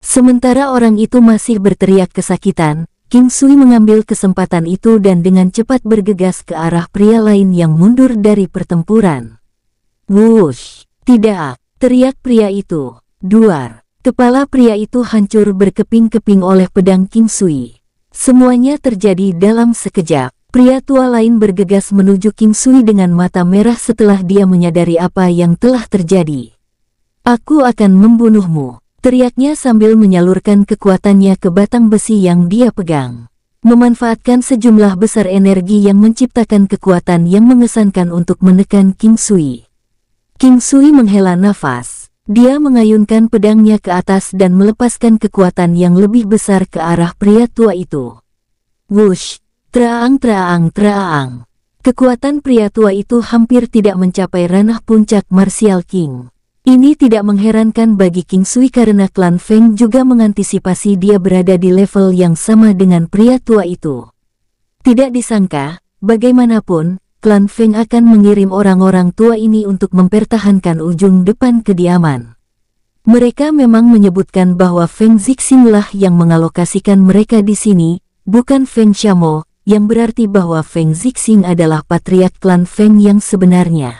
[SPEAKER 1] Sementara orang itu masih berteriak kesakitan, King Sui mengambil kesempatan itu dan dengan cepat bergegas ke arah pria lain yang mundur dari pertempuran. Wush! Tidak! Teriak pria itu. Duar! Kepala pria itu hancur berkeping-keping oleh pedang King Sui. Semuanya terjadi dalam sekejap. Pria tua lain bergegas menuju King Sui dengan mata merah setelah dia menyadari apa yang telah terjadi. Aku akan membunuhmu, teriaknya sambil menyalurkan kekuatannya ke batang besi yang dia pegang. Memanfaatkan sejumlah besar energi yang menciptakan kekuatan yang mengesankan untuk menekan King Sui. King Sui menghela nafas, dia mengayunkan pedangnya ke atas dan melepaskan kekuatan yang lebih besar ke arah pria tua itu. Wush! traang, traang, traang. Kekuatan pria tua itu hampir tidak mencapai ranah puncak Martial King. Ini tidak mengherankan bagi King Sui karena klan Feng juga mengantisipasi dia berada di level yang sama dengan pria tua itu. Tidak disangka, bagaimanapun, klan Feng akan mengirim orang-orang tua ini untuk mempertahankan ujung depan kediaman. Mereka memang menyebutkan bahwa Feng Zixinglah yang mengalokasikan mereka di sini, bukan Feng Xiamo, yang berarti bahwa Feng Zixing adalah patriak klan Feng yang sebenarnya.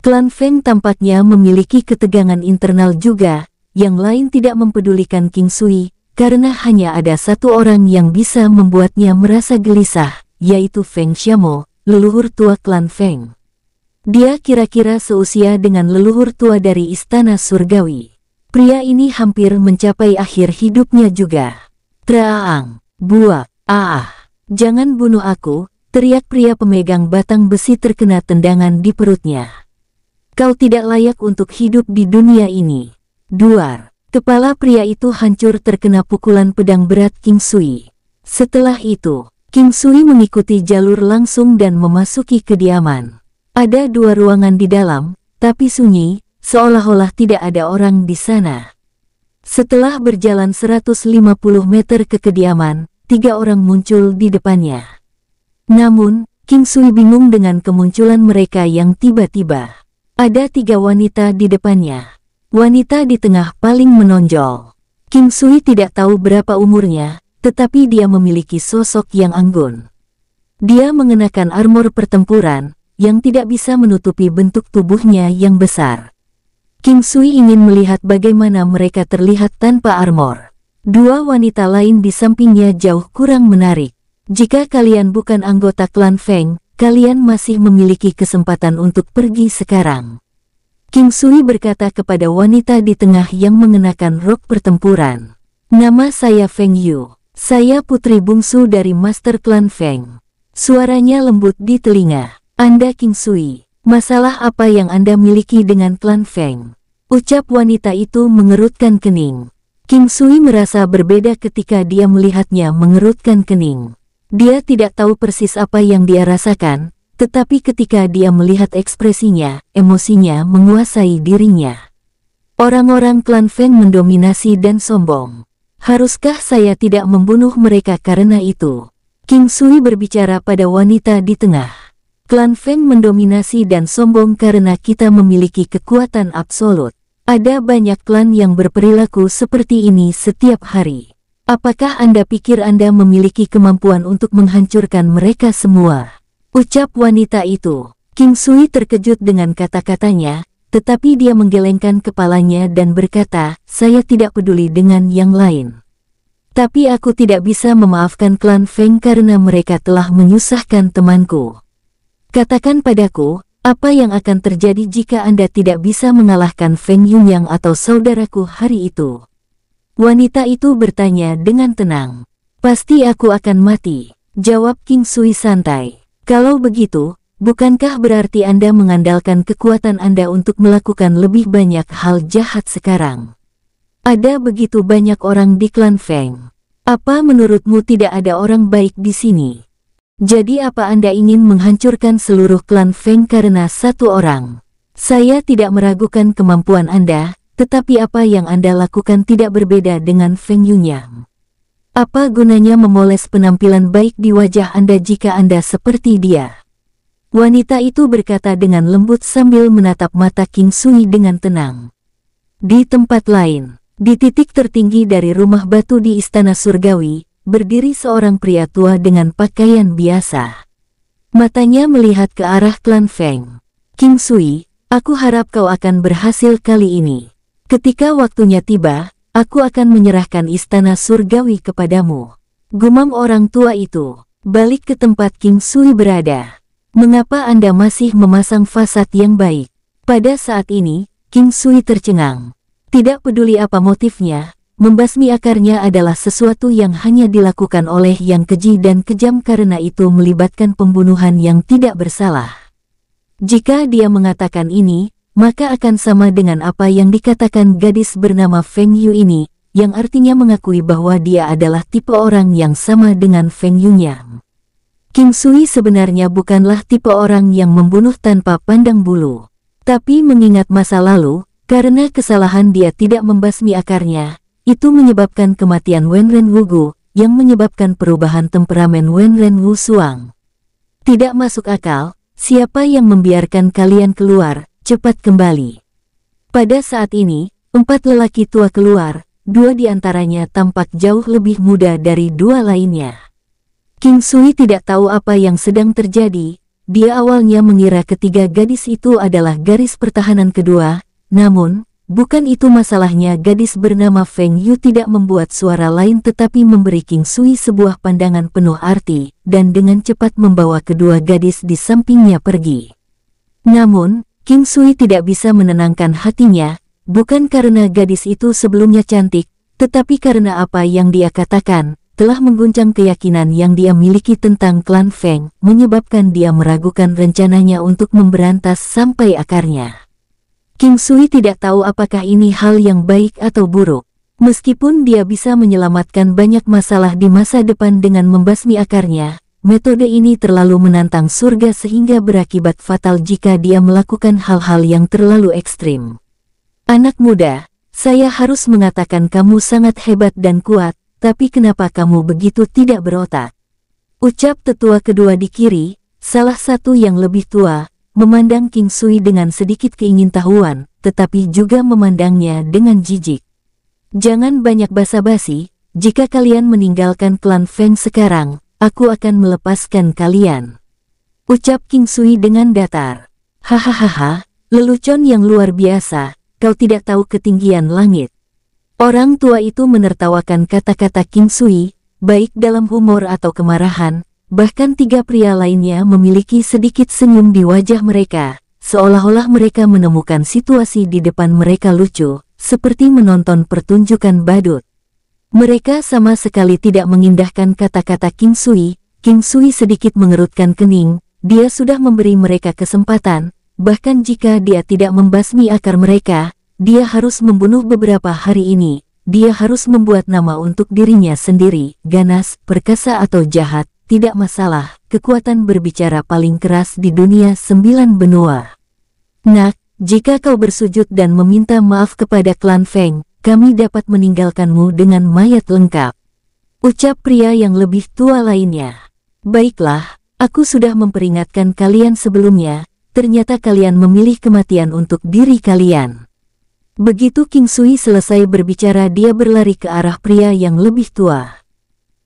[SPEAKER 1] Klan Feng tampaknya memiliki ketegangan internal juga, yang lain tidak mempedulikan King Sui, karena hanya ada satu orang yang bisa membuatnya merasa gelisah, yaitu Feng Xiamo, leluhur tua klan Feng. Dia kira-kira seusia dengan leluhur tua dari Istana Surgawi. Pria ini hampir mencapai akhir hidupnya juga. Traang, buak, ah, jangan bunuh aku, teriak pria pemegang batang besi terkena tendangan di perutnya. Kau tidak layak untuk hidup di dunia ini. Duar, kepala pria itu hancur terkena pukulan pedang berat King Sui. Setelah itu, King Sui mengikuti jalur langsung dan memasuki kediaman. Ada dua ruangan di dalam, tapi sunyi, seolah-olah tidak ada orang di sana. Setelah berjalan 150 meter ke kediaman, tiga orang muncul di depannya. Namun, King Sui bingung dengan kemunculan mereka yang tiba-tiba. Ada tiga wanita di depannya. Wanita di tengah paling menonjol. King Sui tidak tahu berapa umurnya, tetapi dia memiliki sosok yang anggun. Dia mengenakan armor pertempuran, yang tidak bisa menutupi bentuk tubuhnya yang besar. King Sui ingin melihat bagaimana mereka terlihat tanpa armor. Dua wanita lain di sampingnya jauh kurang menarik. Jika kalian bukan anggota klan Feng, kalian masih memiliki kesempatan untuk pergi sekarang. King Sui berkata kepada wanita di tengah yang mengenakan rok pertempuran. Nama saya Feng Yu. Saya putri bungsu dari Master Clan Feng. Suaranya lembut di telinga. Anda King Sui, masalah apa yang Anda miliki dengan Clan Feng? Ucap wanita itu mengerutkan kening. King Sui merasa berbeda ketika dia melihatnya mengerutkan kening. Dia tidak tahu persis apa yang dia rasakan, tetapi ketika dia melihat ekspresinya, emosinya menguasai dirinya. Orang-orang klan Feng mendominasi dan sombong. Haruskah saya tidak membunuh mereka karena itu? King Sui berbicara pada wanita di tengah. Klan Feng mendominasi dan sombong karena kita memiliki kekuatan absolut. Ada banyak klan yang berperilaku seperti ini setiap hari. Apakah Anda pikir Anda memiliki kemampuan untuk menghancurkan mereka semua? Ucap wanita itu. King Sui terkejut dengan kata-katanya, tetapi dia menggelengkan kepalanya dan berkata, saya tidak peduli dengan yang lain. Tapi aku tidak bisa memaafkan klan Feng karena mereka telah menyusahkan temanku. Katakan padaku, apa yang akan terjadi jika Anda tidak bisa mengalahkan Feng Yunyang atau saudaraku hari itu? Wanita itu bertanya dengan tenang. Pasti aku akan mati, jawab King Sui santai. Kalau begitu, Bukankah berarti Anda mengandalkan kekuatan Anda untuk melakukan lebih banyak hal jahat sekarang? Ada begitu banyak orang di klan Feng. Apa menurutmu tidak ada orang baik di sini? Jadi apa Anda ingin menghancurkan seluruh klan Feng karena satu orang? Saya tidak meragukan kemampuan Anda, tetapi apa yang Anda lakukan tidak berbeda dengan Feng Yunyang. Apa gunanya memoles penampilan baik di wajah Anda jika Anda seperti dia? Wanita itu berkata dengan lembut sambil menatap mata King Sui dengan tenang. Di tempat lain, di titik tertinggi dari rumah batu di Istana Surgawi, berdiri seorang pria tua dengan pakaian biasa. Matanya melihat ke arah klan Feng. King Sui, aku harap kau akan berhasil kali ini. Ketika waktunya tiba, aku akan menyerahkan Istana Surgawi kepadamu. Gumam orang tua itu, balik ke tempat King Sui berada. Mengapa Anda masih memasang fasad yang baik? Pada saat ini, King Sui tercengang. Tidak peduli apa motifnya, membasmi akarnya adalah sesuatu yang hanya dilakukan oleh yang keji dan kejam karena itu melibatkan pembunuhan yang tidak bersalah. Jika dia mengatakan ini, maka akan sama dengan apa yang dikatakan gadis bernama Feng Yu ini, yang artinya mengakui bahwa dia adalah tipe orang yang sama dengan Feng Yunyang. King Sui sebenarnya bukanlah tipe orang yang membunuh tanpa pandang bulu. Tapi mengingat masa lalu, karena kesalahan dia tidak membasmi akarnya, itu menyebabkan kematian Wen Wenren Wugu, yang menyebabkan perubahan temperamen Wenren Wu Suang. Tidak masuk akal, siapa yang membiarkan kalian keluar, cepat kembali. Pada saat ini, empat lelaki tua keluar, dua di antaranya tampak jauh lebih muda dari dua lainnya. King Sui tidak tahu apa yang sedang terjadi, dia awalnya mengira ketiga gadis itu adalah garis pertahanan kedua, namun, bukan itu masalahnya gadis bernama Feng Yu tidak membuat suara lain tetapi memberi King Sui sebuah pandangan penuh arti, dan dengan cepat membawa kedua gadis di sampingnya pergi. Namun, King Sui tidak bisa menenangkan hatinya, bukan karena gadis itu sebelumnya cantik, tetapi karena apa yang dia katakan, telah mengguncang keyakinan yang dia miliki tentang klan Feng, menyebabkan dia meragukan rencananya untuk memberantas sampai akarnya. King Sui tidak tahu apakah ini hal yang baik atau buruk. Meskipun dia bisa menyelamatkan banyak masalah di masa depan dengan membasmi akarnya, metode ini terlalu menantang surga sehingga berakibat fatal jika dia melakukan hal-hal yang terlalu ekstrim. Anak muda, saya harus mengatakan kamu sangat hebat dan kuat, tapi kenapa kamu begitu tidak berotak? Ucap tetua kedua di kiri, salah satu yang lebih tua, memandang King Sui dengan sedikit keingintahuan, tetapi juga memandangnya dengan jijik. Jangan banyak basa-basi, jika kalian meninggalkan klan Feng sekarang, aku akan melepaskan kalian. Ucap King Sui dengan datar. Hahaha, lelucon yang luar biasa, kau tidak tahu ketinggian langit. Orang tua itu menertawakan kata-kata King Sui, baik dalam humor atau kemarahan, bahkan tiga pria lainnya memiliki sedikit senyum di wajah mereka, seolah-olah mereka menemukan situasi di depan mereka lucu, seperti menonton pertunjukan badut. Mereka sama sekali tidak mengindahkan kata-kata King Sui, King Sui sedikit mengerutkan kening, dia sudah memberi mereka kesempatan, bahkan jika dia tidak membasmi akar mereka, dia harus membunuh beberapa hari ini. Dia harus membuat nama untuk dirinya sendiri, ganas, perkasa atau jahat, tidak masalah, kekuatan berbicara paling keras di dunia sembilan benua. Nak, jika kau bersujud dan meminta maaf kepada klan Feng, kami dapat meninggalkanmu dengan mayat lengkap. Ucap pria yang lebih tua lainnya. Baiklah, aku sudah memperingatkan kalian sebelumnya, ternyata kalian memilih kematian untuk diri kalian. Begitu King Sui selesai berbicara dia berlari ke arah pria yang lebih tua.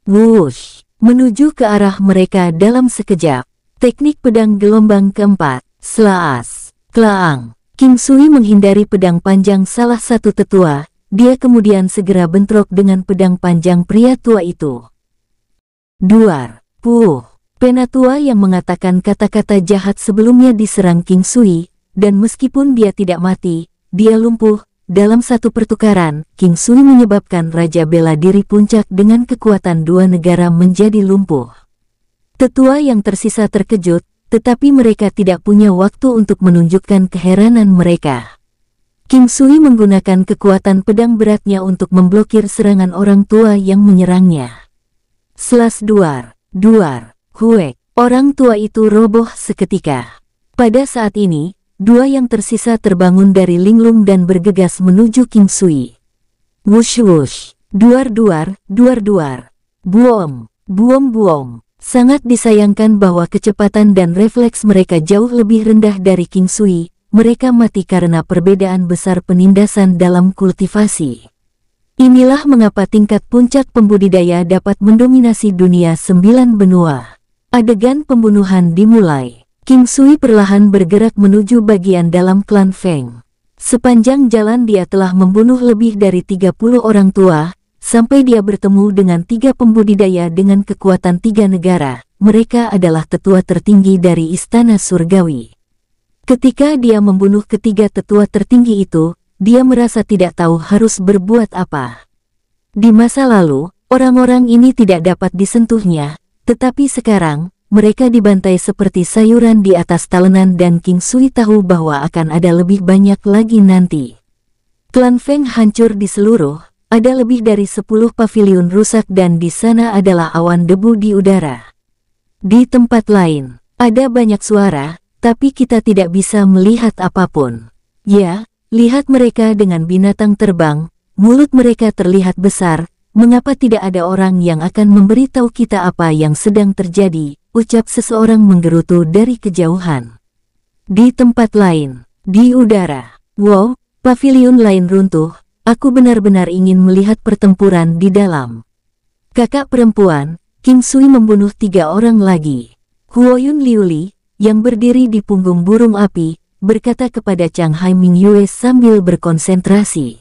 [SPEAKER 1] Wush! Menuju ke arah mereka dalam sekejap. Teknik pedang gelombang keempat. Selas. Klaang. King Sui menghindari pedang panjang salah satu tetua. Dia kemudian segera bentrok dengan pedang panjang pria tua itu. Duar. Puh. Penatua yang mengatakan kata-kata jahat sebelumnya diserang King Sui, dan meskipun dia tidak mati, dia lumpuh. Dalam satu pertukaran, King Sui menyebabkan Raja Bela Diri Puncak dengan kekuatan dua negara menjadi lumpuh. Tetua yang tersisa terkejut, tetapi mereka tidak punya waktu untuk menunjukkan keheranan mereka. King Sui menggunakan kekuatan pedang beratnya untuk memblokir serangan orang tua yang menyerangnya. Selas duar, duar, huek, orang tua itu roboh seketika. Pada saat ini, Dua yang tersisa terbangun dari linglung dan bergegas menuju King Sui. Wush wush, duar-duar, duar-duar, buom, buom-buom. Sangat disayangkan bahwa kecepatan dan refleks mereka jauh lebih rendah dari King Sui, mereka mati karena perbedaan besar penindasan dalam kultivasi. Inilah mengapa tingkat puncak pembudidaya dapat mendominasi dunia sembilan benua. Adegan pembunuhan dimulai. King Sui perlahan bergerak menuju bagian dalam klan Feng. Sepanjang jalan dia telah membunuh lebih dari 30 orang tua, sampai dia bertemu dengan tiga pembudidaya dengan kekuatan tiga negara. Mereka adalah tetua tertinggi dari Istana Surgawi. Ketika dia membunuh ketiga tetua tertinggi itu, dia merasa tidak tahu harus berbuat apa. Di masa lalu, orang-orang ini tidak dapat disentuhnya, tetapi sekarang, mereka dibantai seperti sayuran di atas talenan dan King Sui tahu bahwa akan ada lebih banyak lagi nanti. Klan Feng hancur di seluruh, ada lebih dari 10 pavilion rusak dan di sana adalah awan debu di udara. Di tempat lain, ada banyak suara, tapi kita tidak bisa melihat apapun. Ya, lihat mereka dengan binatang terbang, mulut mereka terlihat besar, mengapa tidak ada orang yang akan memberitahu kita apa yang sedang terjadi, ucap seseorang menggerutu dari kejauhan. Di tempat lain, di udara, wow, pavilion lain runtuh, aku benar-benar ingin melihat pertempuran di dalam. Kakak perempuan, Kim Sui membunuh tiga orang lagi. Huoyun Liuli, yang berdiri di punggung burung api, berkata kepada Chang Hai Ming Yue sambil berkonsentrasi.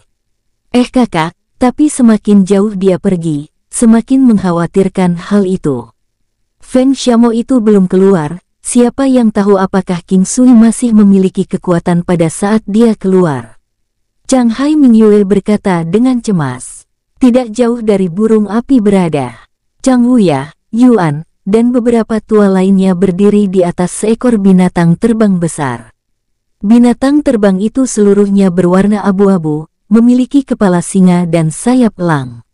[SPEAKER 1] Eh kakak, tapi semakin jauh dia pergi, semakin mengkhawatirkan hal itu. Feng Xiamo itu belum keluar, siapa yang tahu apakah King Sui masih memiliki kekuatan pada saat dia keluar. Chang Hai Mingyue berkata dengan cemas. Tidak jauh dari burung api berada. Chang Wuya, Yuan, dan beberapa tua lainnya berdiri di atas seekor binatang terbang besar. Binatang terbang itu seluruhnya berwarna abu-abu, memiliki kepala singa dan sayap elang.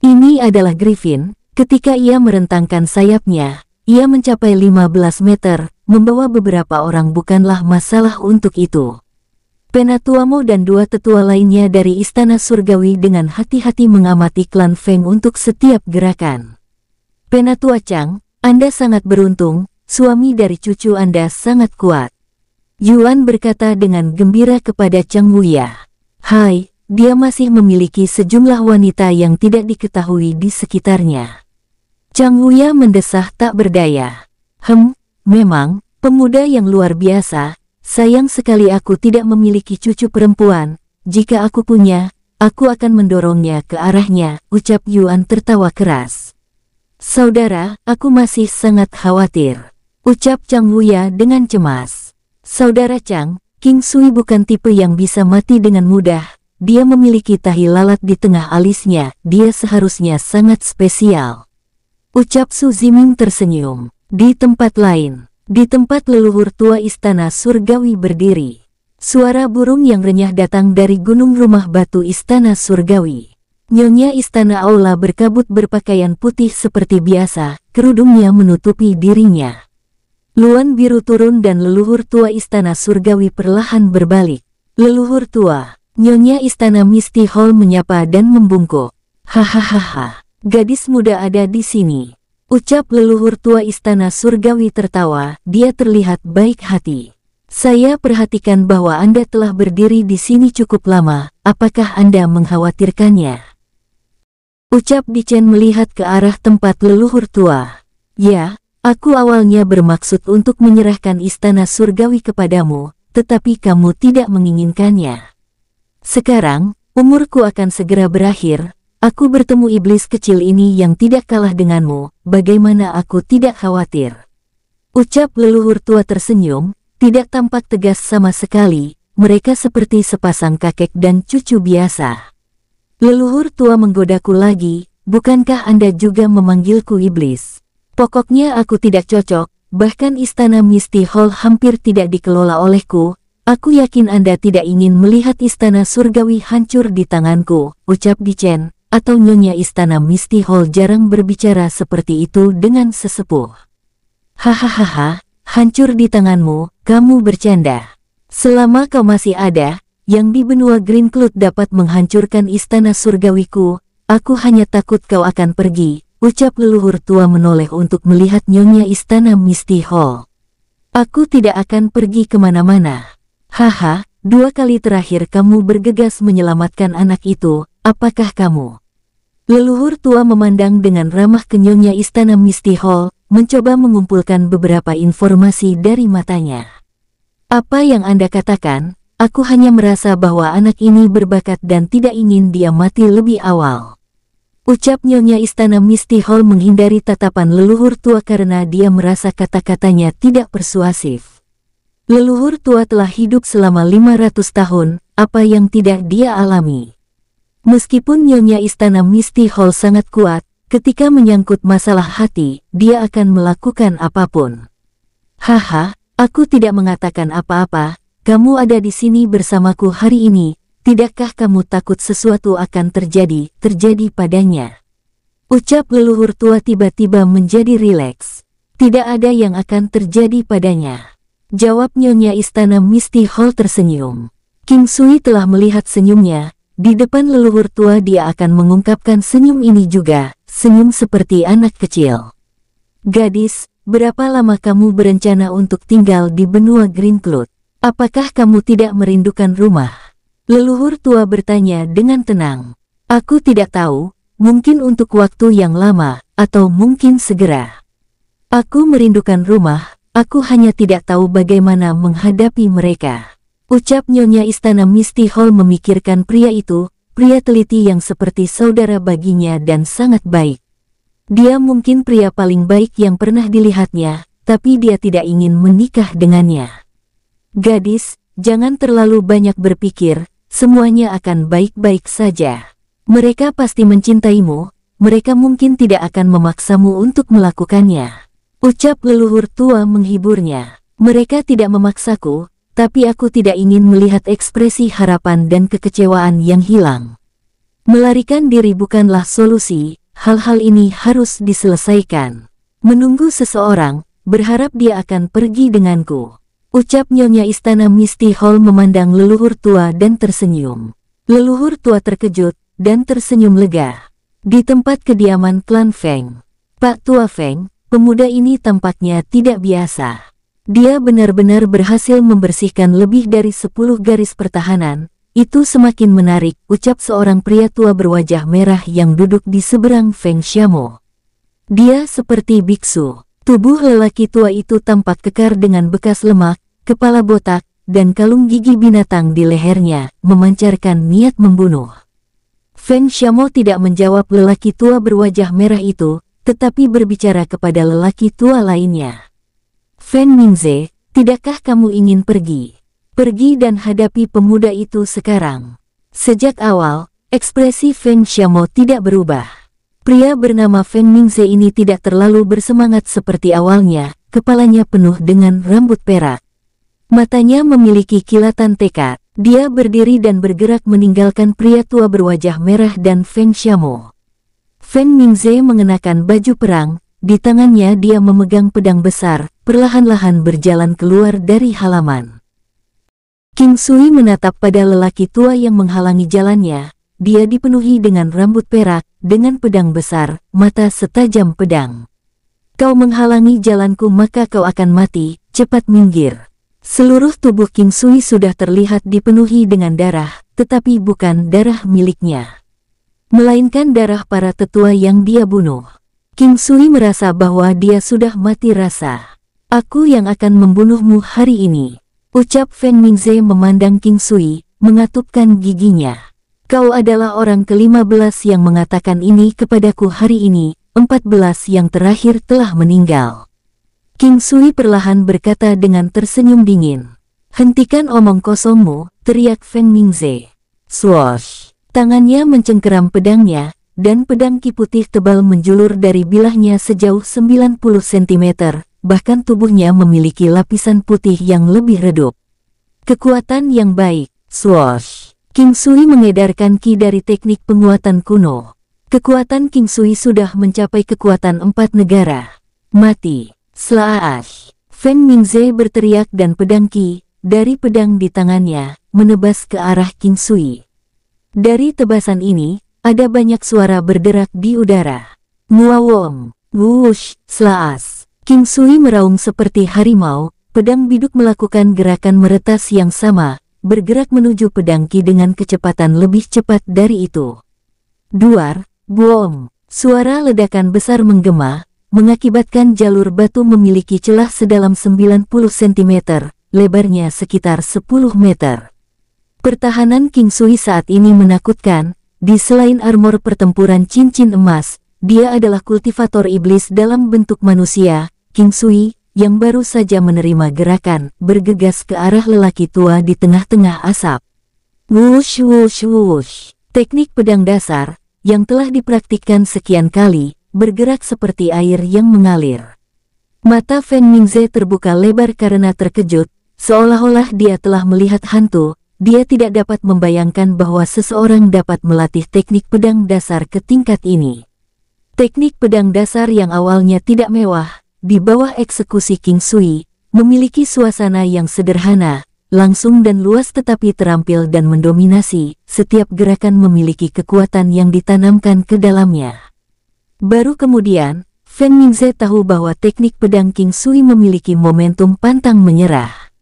[SPEAKER 1] Ini adalah Griffin, ketika ia merentangkan sayapnya, ia mencapai 15 meter, membawa beberapa orang bukanlah masalah untuk itu. Penatuamo dan dua tetua lainnya dari Istana Surgawi dengan hati-hati mengamati klan Feng untuk setiap gerakan. Penatua Chang, Anda sangat beruntung, suami dari cucu Anda sangat kuat. Yuan berkata dengan gembira kepada Chang Wuya. Hai, dia masih memiliki sejumlah wanita yang tidak diketahui di sekitarnya. Chang Wuya mendesah tak berdaya. Hem, memang, pemuda yang luar biasa, sayang sekali aku tidak memiliki cucu perempuan, jika aku punya, aku akan mendorongnya ke arahnya, ucap Yuan tertawa keras. Saudara, aku masih sangat khawatir, ucap Chang Wuya dengan cemas. Saudara Chang, King Sui bukan tipe yang bisa mati dengan mudah. Dia memiliki tahi lalat di tengah alisnya, dia seharusnya sangat spesial. Ucap Su Ziming tersenyum. Di tempat lain, di tempat leluhur tua istana surgawi berdiri, suara burung yang renyah datang dari gunung rumah batu istana surgawi. Nyonya istana Aula berkabut berpakaian putih seperti biasa, kerudungnya menutupi dirinya. Luan biru turun dan leluhur tua istana surgawi perlahan berbalik. Leluhur tua, nyonya istana Misty Hall menyapa dan membungkuk. Hahaha, gadis muda ada di sini. Ucap leluhur tua istana surgawi tertawa, dia terlihat baik hati. Saya perhatikan bahwa Anda telah berdiri di sini cukup lama, apakah Anda mengkhawatirkannya? Ucap bichen melihat ke arah tempat leluhur tua. Ya, Aku awalnya bermaksud untuk menyerahkan istana surgawi kepadamu, tetapi kamu tidak menginginkannya. Sekarang, umurku akan segera berakhir, aku bertemu iblis kecil ini yang tidak kalah denganmu, bagaimana aku tidak khawatir. Ucap leluhur tua tersenyum, tidak tampak tegas sama sekali, mereka seperti sepasang kakek dan cucu biasa. Leluhur tua menggodaku lagi, bukankah Anda juga memanggilku iblis? Pokoknya aku tidak cocok, bahkan istana Misty Hall hampir tidak dikelola olehku. Aku yakin Anda tidak ingin melihat istana surgawi hancur di tanganku, ucap Dicen, atau nyonya istana Misty Hall jarang berbicara seperti itu dengan sesepuh. Hahaha, hancur di tanganmu, kamu bercanda. Selama kau masih ada, yang di benua Green Cloud dapat menghancurkan istana surgawiku, aku hanya takut kau akan pergi, ucap leluhur tua menoleh untuk melihat nyonya istana Misty Hall. Aku tidak akan pergi kemana-mana. Haha, dua kali terakhir kamu bergegas menyelamatkan anak itu, apakah kamu? Leluhur tua memandang dengan ramah ke nyonya istana Misty Hall, mencoba mengumpulkan beberapa informasi dari matanya. Apa yang Anda katakan, aku hanya merasa bahwa anak ini berbakat dan tidak ingin dia mati lebih awal. Ucap nyonya istana Misty Hall menghindari tatapan leluhur tua karena dia merasa kata-katanya tidak persuasif. Leluhur tua telah hidup selama 500 tahun, apa yang tidak dia alami. Meskipun nyonya istana Misty Hall sangat kuat, ketika menyangkut masalah hati, dia akan melakukan apapun. Haha, aku tidak mengatakan apa-apa, kamu ada di sini bersamaku hari ini, Tidakkah kamu takut sesuatu akan terjadi, terjadi padanya? Ucap leluhur tua tiba-tiba menjadi rileks. Tidak ada yang akan terjadi padanya. Jawab Nyonya Istana Misty Hall tersenyum. King Sui telah melihat senyumnya. Di depan leluhur tua dia akan mengungkapkan senyum ini juga, senyum seperti anak kecil. Gadis, berapa lama kamu berencana untuk tinggal di benua Green Cloud? Apakah kamu tidak merindukan rumah? Leluhur tua bertanya dengan tenang. Aku tidak tahu, mungkin untuk waktu yang lama, atau mungkin segera. Aku merindukan rumah, aku hanya tidak tahu bagaimana menghadapi mereka. Ucap Nyonya Istana Misty Hall memikirkan pria itu, pria teliti yang seperti saudara baginya dan sangat baik. Dia mungkin pria paling baik yang pernah dilihatnya, tapi dia tidak ingin menikah dengannya. Gadis, jangan terlalu banyak berpikir, semuanya akan baik-baik saja. Mereka pasti mencintaimu, mereka mungkin tidak akan memaksamu untuk melakukannya. Ucap leluhur tua menghiburnya. Mereka tidak memaksaku, tapi aku tidak ingin melihat ekspresi harapan dan kekecewaan yang hilang. Melarikan diri bukanlah solusi, hal-hal ini harus diselesaikan. Menunggu seseorang, berharap dia akan pergi denganku. Ucap Nyonya Istana Misty Hall memandang leluhur tua dan tersenyum. Leluhur tua terkejut dan tersenyum lega. Di tempat kediaman klan Feng. Pak Tua Feng, pemuda ini tampaknya tidak biasa. Dia benar-benar berhasil membersihkan lebih dari 10 garis pertahanan. Itu semakin menarik, ucap seorang pria tua berwajah merah yang duduk di seberang Feng Xiamo. Dia seperti biksu. Tubuh lelaki tua itu tampak kekar dengan bekas lemak, kepala botak, dan kalung gigi binatang di lehernya, memancarkan niat membunuh. Feng Xiamo tidak menjawab lelaki tua berwajah merah itu, tetapi berbicara kepada lelaki tua lainnya. Feng Mingze, tidakkah kamu ingin pergi? Pergi dan hadapi pemuda itu sekarang. Sejak awal, ekspresi Feng Xiamo tidak berubah. Pria bernama Feng Mingze ini tidak terlalu bersemangat seperti awalnya, kepalanya penuh dengan rambut perak. Matanya memiliki kilatan tekad. Dia berdiri dan bergerak meninggalkan pria tua berwajah merah dan Feng Xiamo. Feng Mingze mengenakan baju perang, di tangannya dia memegang pedang besar, perlahan-lahan berjalan keluar dari halaman. King Sui menatap pada lelaki tua yang menghalangi jalannya, dia dipenuhi dengan rambut perak, dengan pedang besar, mata setajam pedang. Kau menghalangi jalanku maka kau akan mati, cepat minggir. Seluruh tubuh King Sui sudah terlihat dipenuhi dengan darah, tetapi bukan darah miliknya. Melainkan darah para tetua yang dia bunuh. King Sui merasa bahwa dia sudah mati rasa. Aku yang akan membunuhmu hari ini. Ucap Feng Mingze memandang King Sui, mengatupkan giginya. Kau adalah orang kelima belas yang mengatakan ini kepadaku hari ini, Empat belas yang terakhir telah meninggal. King Sui perlahan berkata dengan tersenyum dingin. Hentikan omong kosongmu, teriak Feng Mingze. Swash! Tangannya mencengkeram pedangnya, dan pedang kiputih tebal menjulur dari bilahnya sejauh 90 cm, bahkan tubuhnya memiliki lapisan putih yang lebih redup. Kekuatan yang baik, swash! King Sui mengedarkan Ki dari teknik penguatan kuno. Kekuatan King Sui sudah mencapai kekuatan empat negara. Mati, Slaaash. Feng Mingze berteriak dan pedang Ki, dari pedang di tangannya, menebas ke arah King Sui. Dari tebasan ini, ada banyak suara berderak di udara. Muawong, wush, slaas. King Sui meraung seperti harimau, pedang biduk melakukan gerakan meretas yang sama, bergerak menuju pedang Ki dengan kecepatan lebih cepat dari itu. Duar, buom, suara ledakan besar menggema, mengakibatkan jalur batu memiliki celah sedalam 90 cm, lebarnya sekitar 10 meter. Pertahanan King Sui saat ini menakutkan, di selain armor pertempuran cincin emas, dia adalah kultivator iblis dalam bentuk manusia, King Sui, yang baru saja menerima gerakan, bergegas ke arah lelaki tua di tengah-tengah asap. Wush wush wush. Teknik pedang dasar, yang telah dipraktikkan sekian kali, bergerak seperti air yang mengalir. Mata Feng Mingze terbuka lebar karena terkejut, seolah-olah dia telah melihat hantu, dia tidak dapat membayangkan bahwa seseorang dapat melatih teknik pedang dasar ke tingkat ini. Teknik pedang dasar yang awalnya tidak mewah, di bawah eksekusi King Sui, memiliki suasana yang sederhana, langsung dan luas tetapi terampil dan mendominasi, setiap gerakan memiliki kekuatan yang ditanamkan ke dalamnya. Baru kemudian, Feng Mingze tahu bahwa teknik pedang King Sui memiliki momentum pantang menyerah.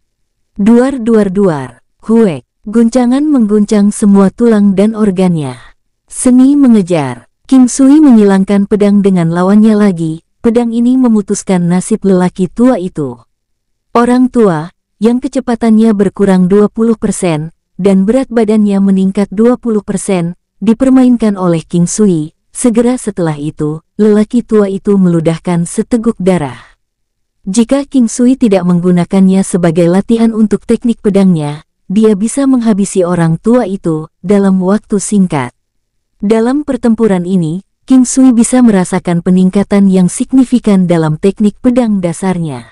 [SPEAKER 1] Duar-duar-duar, huek, guncangan mengguncang semua tulang dan organnya. Seni mengejar, King Sui menyilangkan pedang dengan lawannya lagi, pedang ini memutuskan nasib lelaki tua itu. Orang tua, yang kecepatannya berkurang 20% dan berat badannya meningkat 20%, dipermainkan oleh King Sui. Segera setelah itu, lelaki tua itu meludahkan seteguk darah. Jika King Sui tidak menggunakannya sebagai latihan untuk teknik pedangnya, dia bisa menghabisi orang tua itu dalam waktu singkat. Dalam pertempuran ini, King Sui bisa merasakan peningkatan yang signifikan dalam teknik pedang dasarnya.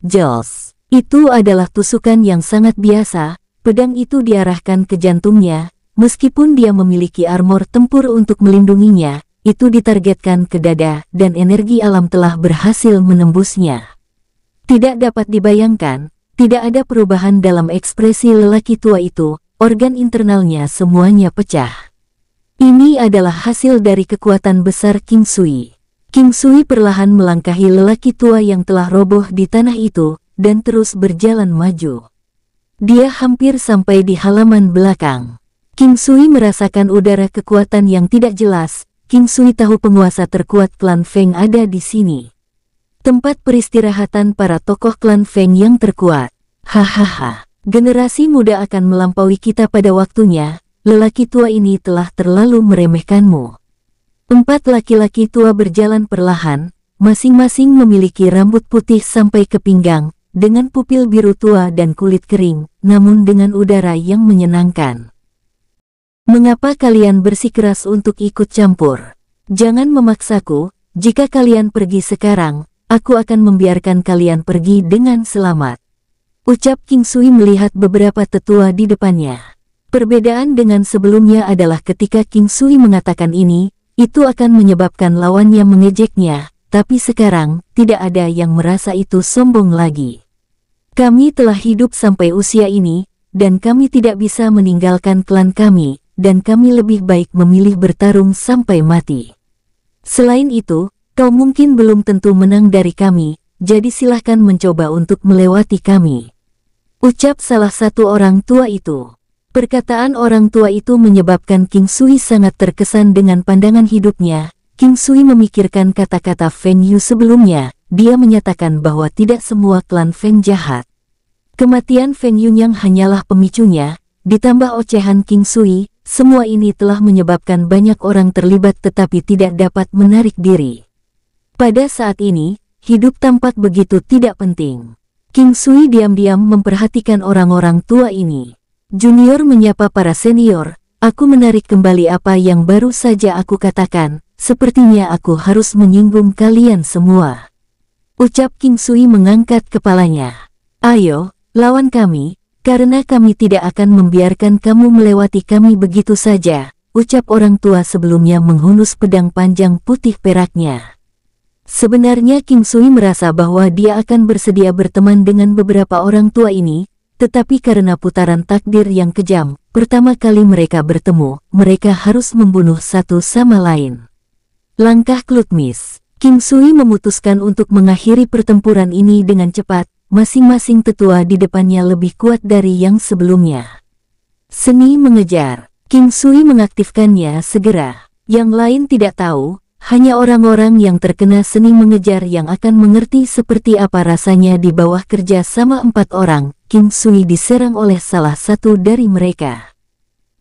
[SPEAKER 1] Jules, itu adalah tusukan yang sangat biasa, pedang itu diarahkan ke jantungnya, meskipun dia memiliki armor tempur untuk melindunginya, itu ditargetkan ke dada dan energi alam telah berhasil menembusnya. Tidak dapat dibayangkan, tidak ada perubahan dalam ekspresi lelaki tua itu, organ internalnya semuanya pecah. Ini adalah hasil dari kekuatan besar King Sui. King Sui perlahan melangkahi lelaki tua yang telah roboh di tanah itu, dan terus berjalan maju. Dia hampir sampai di halaman belakang. King Sui merasakan udara kekuatan yang tidak jelas, King Sui tahu penguasa terkuat klan Feng ada di sini. Tempat peristirahatan para tokoh klan Feng yang terkuat. Hahaha, generasi muda akan melampaui kita pada waktunya, lelaki tua ini telah terlalu meremehkanmu. Empat laki-laki tua berjalan perlahan, masing-masing memiliki rambut putih sampai ke pinggang, dengan pupil biru tua dan kulit kering, namun dengan udara yang menyenangkan. Mengapa kalian bersikeras untuk ikut campur? Jangan memaksaku, jika kalian pergi sekarang, aku akan membiarkan kalian pergi dengan selamat. Ucap King Sui melihat beberapa tetua di depannya. Perbedaan dengan sebelumnya adalah ketika King Sui mengatakan ini, itu akan menyebabkan lawannya mengejeknya, tapi sekarang, tidak ada yang merasa itu sombong lagi. Kami telah hidup sampai usia ini, dan kami tidak bisa meninggalkan klan kami, dan kami lebih baik memilih bertarung sampai mati. Selain itu, kau mungkin belum tentu menang dari kami, jadi silahkan mencoba untuk melewati kami. Ucap salah satu orang tua itu. Perkataan orang tua itu menyebabkan King Sui sangat terkesan dengan pandangan hidupnya. King Sui memikirkan kata-kata Feng Yu sebelumnya. Dia menyatakan bahwa tidak semua klan Feng jahat. Kematian Feng yang hanyalah pemicunya, ditambah ocehan King Sui, semua ini telah menyebabkan banyak orang terlibat tetapi tidak dapat menarik diri. Pada saat ini, hidup tampak begitu tidak penting. King Sui diam-diam memperhatikan orang-orang tua ini. Junior menyapa para senior, aku menarik kembali apa yang baru saja aku katakan, sepertinya aku harus menyinggung kalian semua. Ucap King Sui mengangkat kepalanya. Ayo, lawan kami, karena kami tidak akan membiarkan kamu melewati kami begitu saja, ucap orang tua sebelumnya menghunus pedang panjang putih peraknya. Sebenarnya King Sui merasa bahwa dia akan bersedia berteman dengan beberapa orang tua ini, tetapi karena putaran takdir yang kejam, pertama kali mereka bertemu, mereka harus membunuh satu sama lain. Langkah Klutmis, King Sui memutuskan untuk mengakhiri pertempuran ini dengan cepat, masing-masing tetua di depannya lebih kuat dari yang sebelumnya. Seni mengejar, King Sui mengaktifkannya segera. Yang lain tidak tahu, hanya orang-orang yang terkena seni mengejar yang akan mengerti seperti apa rasanya di bawah kerja sama empat orang, Kim Sui diserang oleh salah satu dari mereka.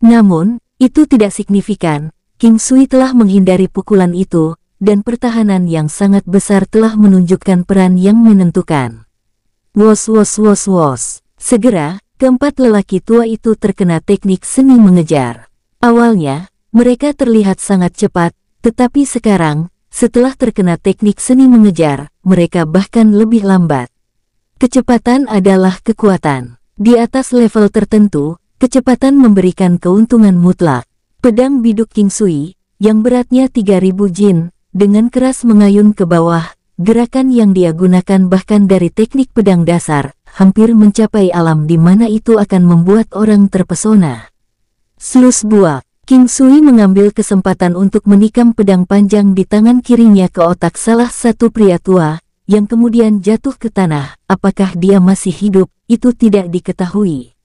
[SPEAKER 1] Namun, itu tidak signifikan, Kim Sui telah menghindari pukulan itu, dan pertahanan yang sangat besar telah menunjukkan peran yang menentukan. Wos wos wos wos, segera, keempat lelaki tua itu terkena teknik seni mengejar. Awalnya, mereka terlihat sangat cepat, tetapi sekarang, setelah terkena teknik seni mengejar, mereka bahkan lebih lambat. Kecepatan adalah kekuatan. Di atas level tertentu, kecepatan memberikan keuntungan mutlak. Pedang biduk King Sui, yang beratnya 3000 jin, dengan keras mengayun ke bawah, gerakan yang dia gunakan bahkan dari teknik pedang dasar, hampir mencapai alam di mana itu akan membuat orang terpesona. Selus buak, King Sui mengambil kesempatan untuk menikam pedang panjang di tangan kirinya ke otak salah satu pria tua, yang kemudian jatuh ke tanah, apakah dia masih hidup, itu tidak diketahui.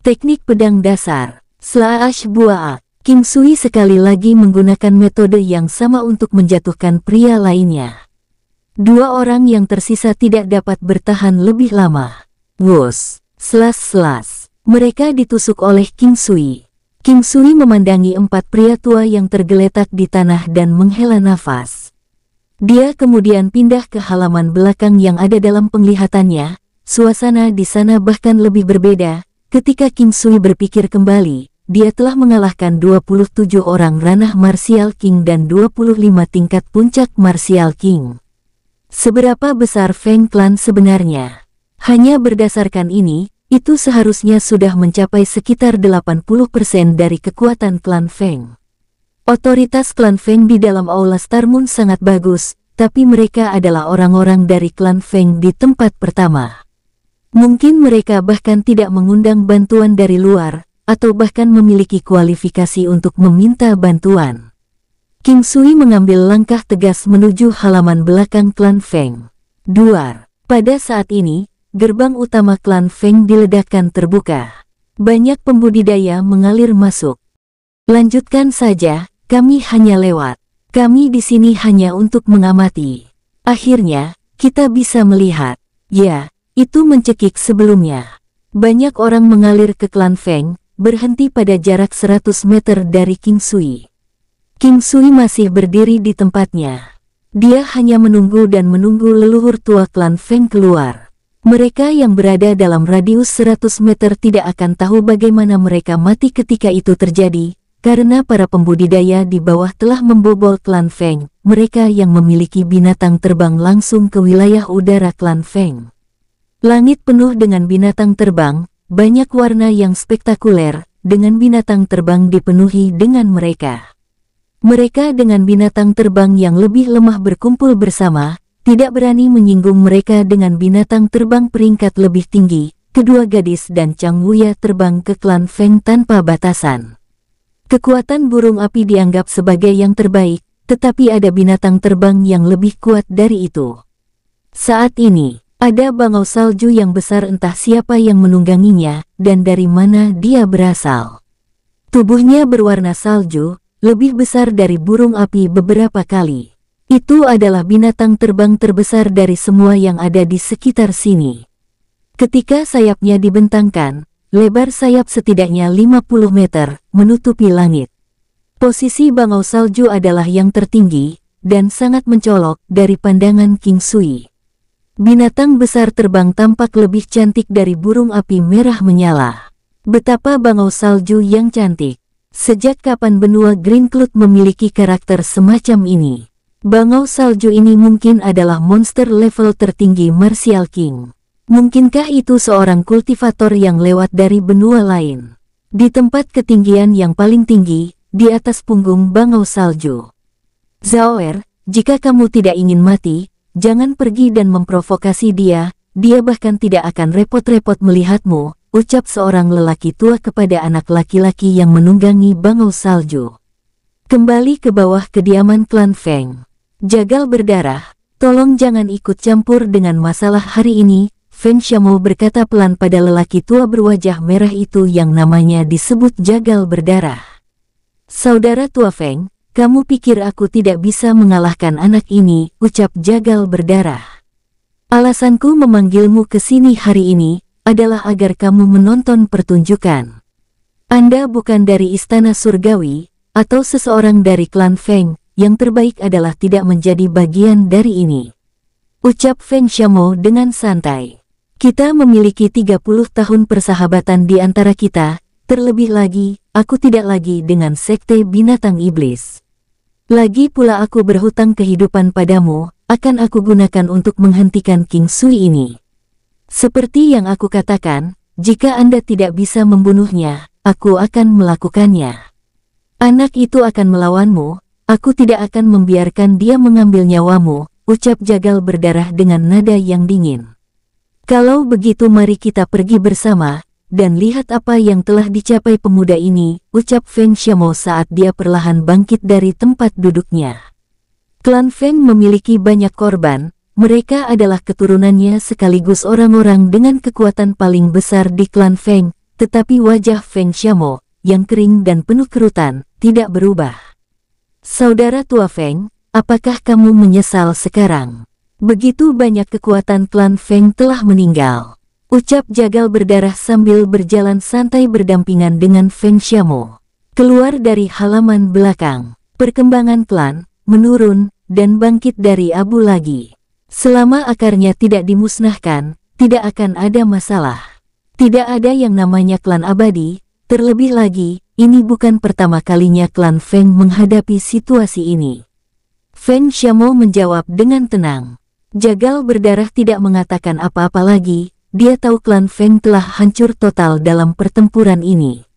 [SPEAKER 1] Teknik pedang dasar, Slaash Bua'a, Kim Sui sekali lagi menggunakan metode yang sama untuk menjatuhkan pria lainnya. Dua orang yang tersisa tidak dapat bertahan lebih lama. Wos, slas slas, mereka ditusuk oleh Kim Sui. Kim Sui memandangi empat pria tua yang tergeletak di tanah dan menghela nafas. Dia kemudian pindah ke halaman belakang yang ada dalam penglihatannya, suasana di sana bahkan lebih berbeda, ketika King Sui berpikir kembali, dia telah mengalahkan 27 orang ranah Martial King dan 25 tingkat puncak Martial King. Seberapa besar Feng Clan sebenarnya? Hanya berdasarkan ini, itu seharusnya sudah mencapai sekitar 80% dari kekuatan klan Feng. Otoritas klan Feng di dalam Aula Star Moon sangat bagus, tapi mereka adalah orang-orang dari klan Feng di tempat pertama. Mungkin mereka bahkan tidak mengundang bantuan dari luar, atau bahkan memiliki kualifikasi untuk meminta bantuan. King Sui mengambil langkah tegas menuju halaman belakang klan Feng. Duar. Pada saat ini, gerbang utama klan Feng diledakkan terbuka. Banyak pembudidaya mengalir masuk. Lanjutkan saja, kami hanya lewat. Kami di sini hanya untuk mengamati. Akhirnya, kita bisa melihat. Ya, itu mencekik sebelumnya. Banyak orang mengalir ke klan Feng, berhenti pada jarak 100 meter dari King Sui. King Sui masih berdiri di tempatnya. Dia hanya menunggu dan menunggu leluhur tua klan Feng keluar. Mereka yang berada dalam radius 100 meter tidak akan tahu bagaimana mereka mati ketika itu terjadi, karena para pembudidaya di bawah telah membobol klan Feng, mereka yang memiliki binatang terbang langsung ke wilayah udara klan Feng. Langit penuh dengan binatang terbang, banyak warna yang spektakuler, dengan binatang terbang dipenuhi dengan mereka. Mereka dengan binatang terbang yang lebih lemah berkumpul bersama, tidak berani menyinggung mereka dengan binatang terbang peringkat lebih tinggi, kedua gadis dan Chang Wuya terbang ke klan Feng tanpa batasan. Kekuatan burung api dianggap sebagai yang terbaik, tetapi ada binatang terbang yang lebih kuat dari itu. Saat ini, ada bangau salju yang besar entah siapa yang menungganginya dan dari mana dia berasal. Tubuhnya berwarna salju, lebih besar dari burung api beberapa kali. Itu adalah binatang terbang terbesar dari semua yang ada di sekitar sini. Ketika sayapnya dibentangkan, Lebar sayap setidaknya 50 meter, menutupi langit. Posisi bangau salju adalah yang tertinggi, dan sangat mencolok dari pandangan King Sui. Binatang besar terbang tampak lebih cantik dari burung api merah menyala. Betapa bangau salju yang cantik. Sejak kapan benua Green Cloud memiliki karakter semacam ini? Bangau salju ini mungkin adalah monster level tertinggi Martial King. Mungkinkah itu seorang kultivator yang lewat dari benua lain? Di tempat ketinggian yang paling tinggi, di atas punggung bangau salju. Zaoer, jika kamu tidak ingin mati, jangan pergi dan memprovokasi dia, dia bahkan tidak akan repot-repot melihatmu, ucap seorang lelaki tua kepada anak laki-laki yang menunggangi bangau salju. Kembali ke bawah kediaman klan Feng. Jagal berdarah, tolong jangan ikut campur dengan masalah hari ini, Feng Venshamo berkata pelan pada lelaki tua berwajah merah itu yang namanya disebut jagal berdarah. Saudara tua Feng, kamu pikir aku tidak bisa mengalahkan anak ini, ucap jagal berdarah. Alasanku memanggilmu ke sini hari ini adalah agar kamu menonton pertunjukan. Anda bukan dari istana surgawi, atau seseorang dari klan Feng, yang terbaik adalah tidak menjadi bagian dari ini. Ucap Feng Xiamo dengan santai. Kita memiliki 30 tahun persahabatan di antara kita, terlebih lagi, aku tidak lagi dengan sekte binatang iblis. Lagi pula aku berhutang kehidupan padamu, akan aku gunakan untuk menghentikan King Sui ini. Seperti yang aku katakan, jika Anda tidak bisa membunuhnya, aku akan melakukannya. Anak itu akan melawanmu, aku tidak akan membiarkan dia mengambil nyawamu, ucap Jagal berdarah dengan nada yang dingin. Kalau begitu mari kita pergi bersama, dan lihat apa yang telah dicapai pemuda ini, ucap Feng Xiamo saat dia perlahan bangkit dari tempat duduknya. Klan Feng memiliki banyak korban, mereka adalah keturunannya sekaligus orang-orang dengan kekuatan paling besar di klan Feng, tetapi wajah Feng Xiamo, yang kering dan penuh kerutan, tidak berubah. Saudara tua Feng, apakah kamu menyesal sekarang? Begitu banyak kekuatan klan Feng telah meninggal. Ucap Jagal berdarah sambil berjalan santai berdampingan dengan Feng Xiamo. Keluar dari halaman belakang, perkembangan klan menurun dan bangkit dari abu lagi. Selama akarnya tidak dimusnahkan, tidak akan ada masalah. Tidak ada yang namanya klan abadi, terlebih lagi, ini bukan pertama kalinya klan Feng menghadapi situasi ini. Feng Xiamo menjawab dengan tenang. Jagal berdarah tidak mengatakan apa-apa lagi, dia tahu klan Feng telah hancur total dalam pertempuran ini.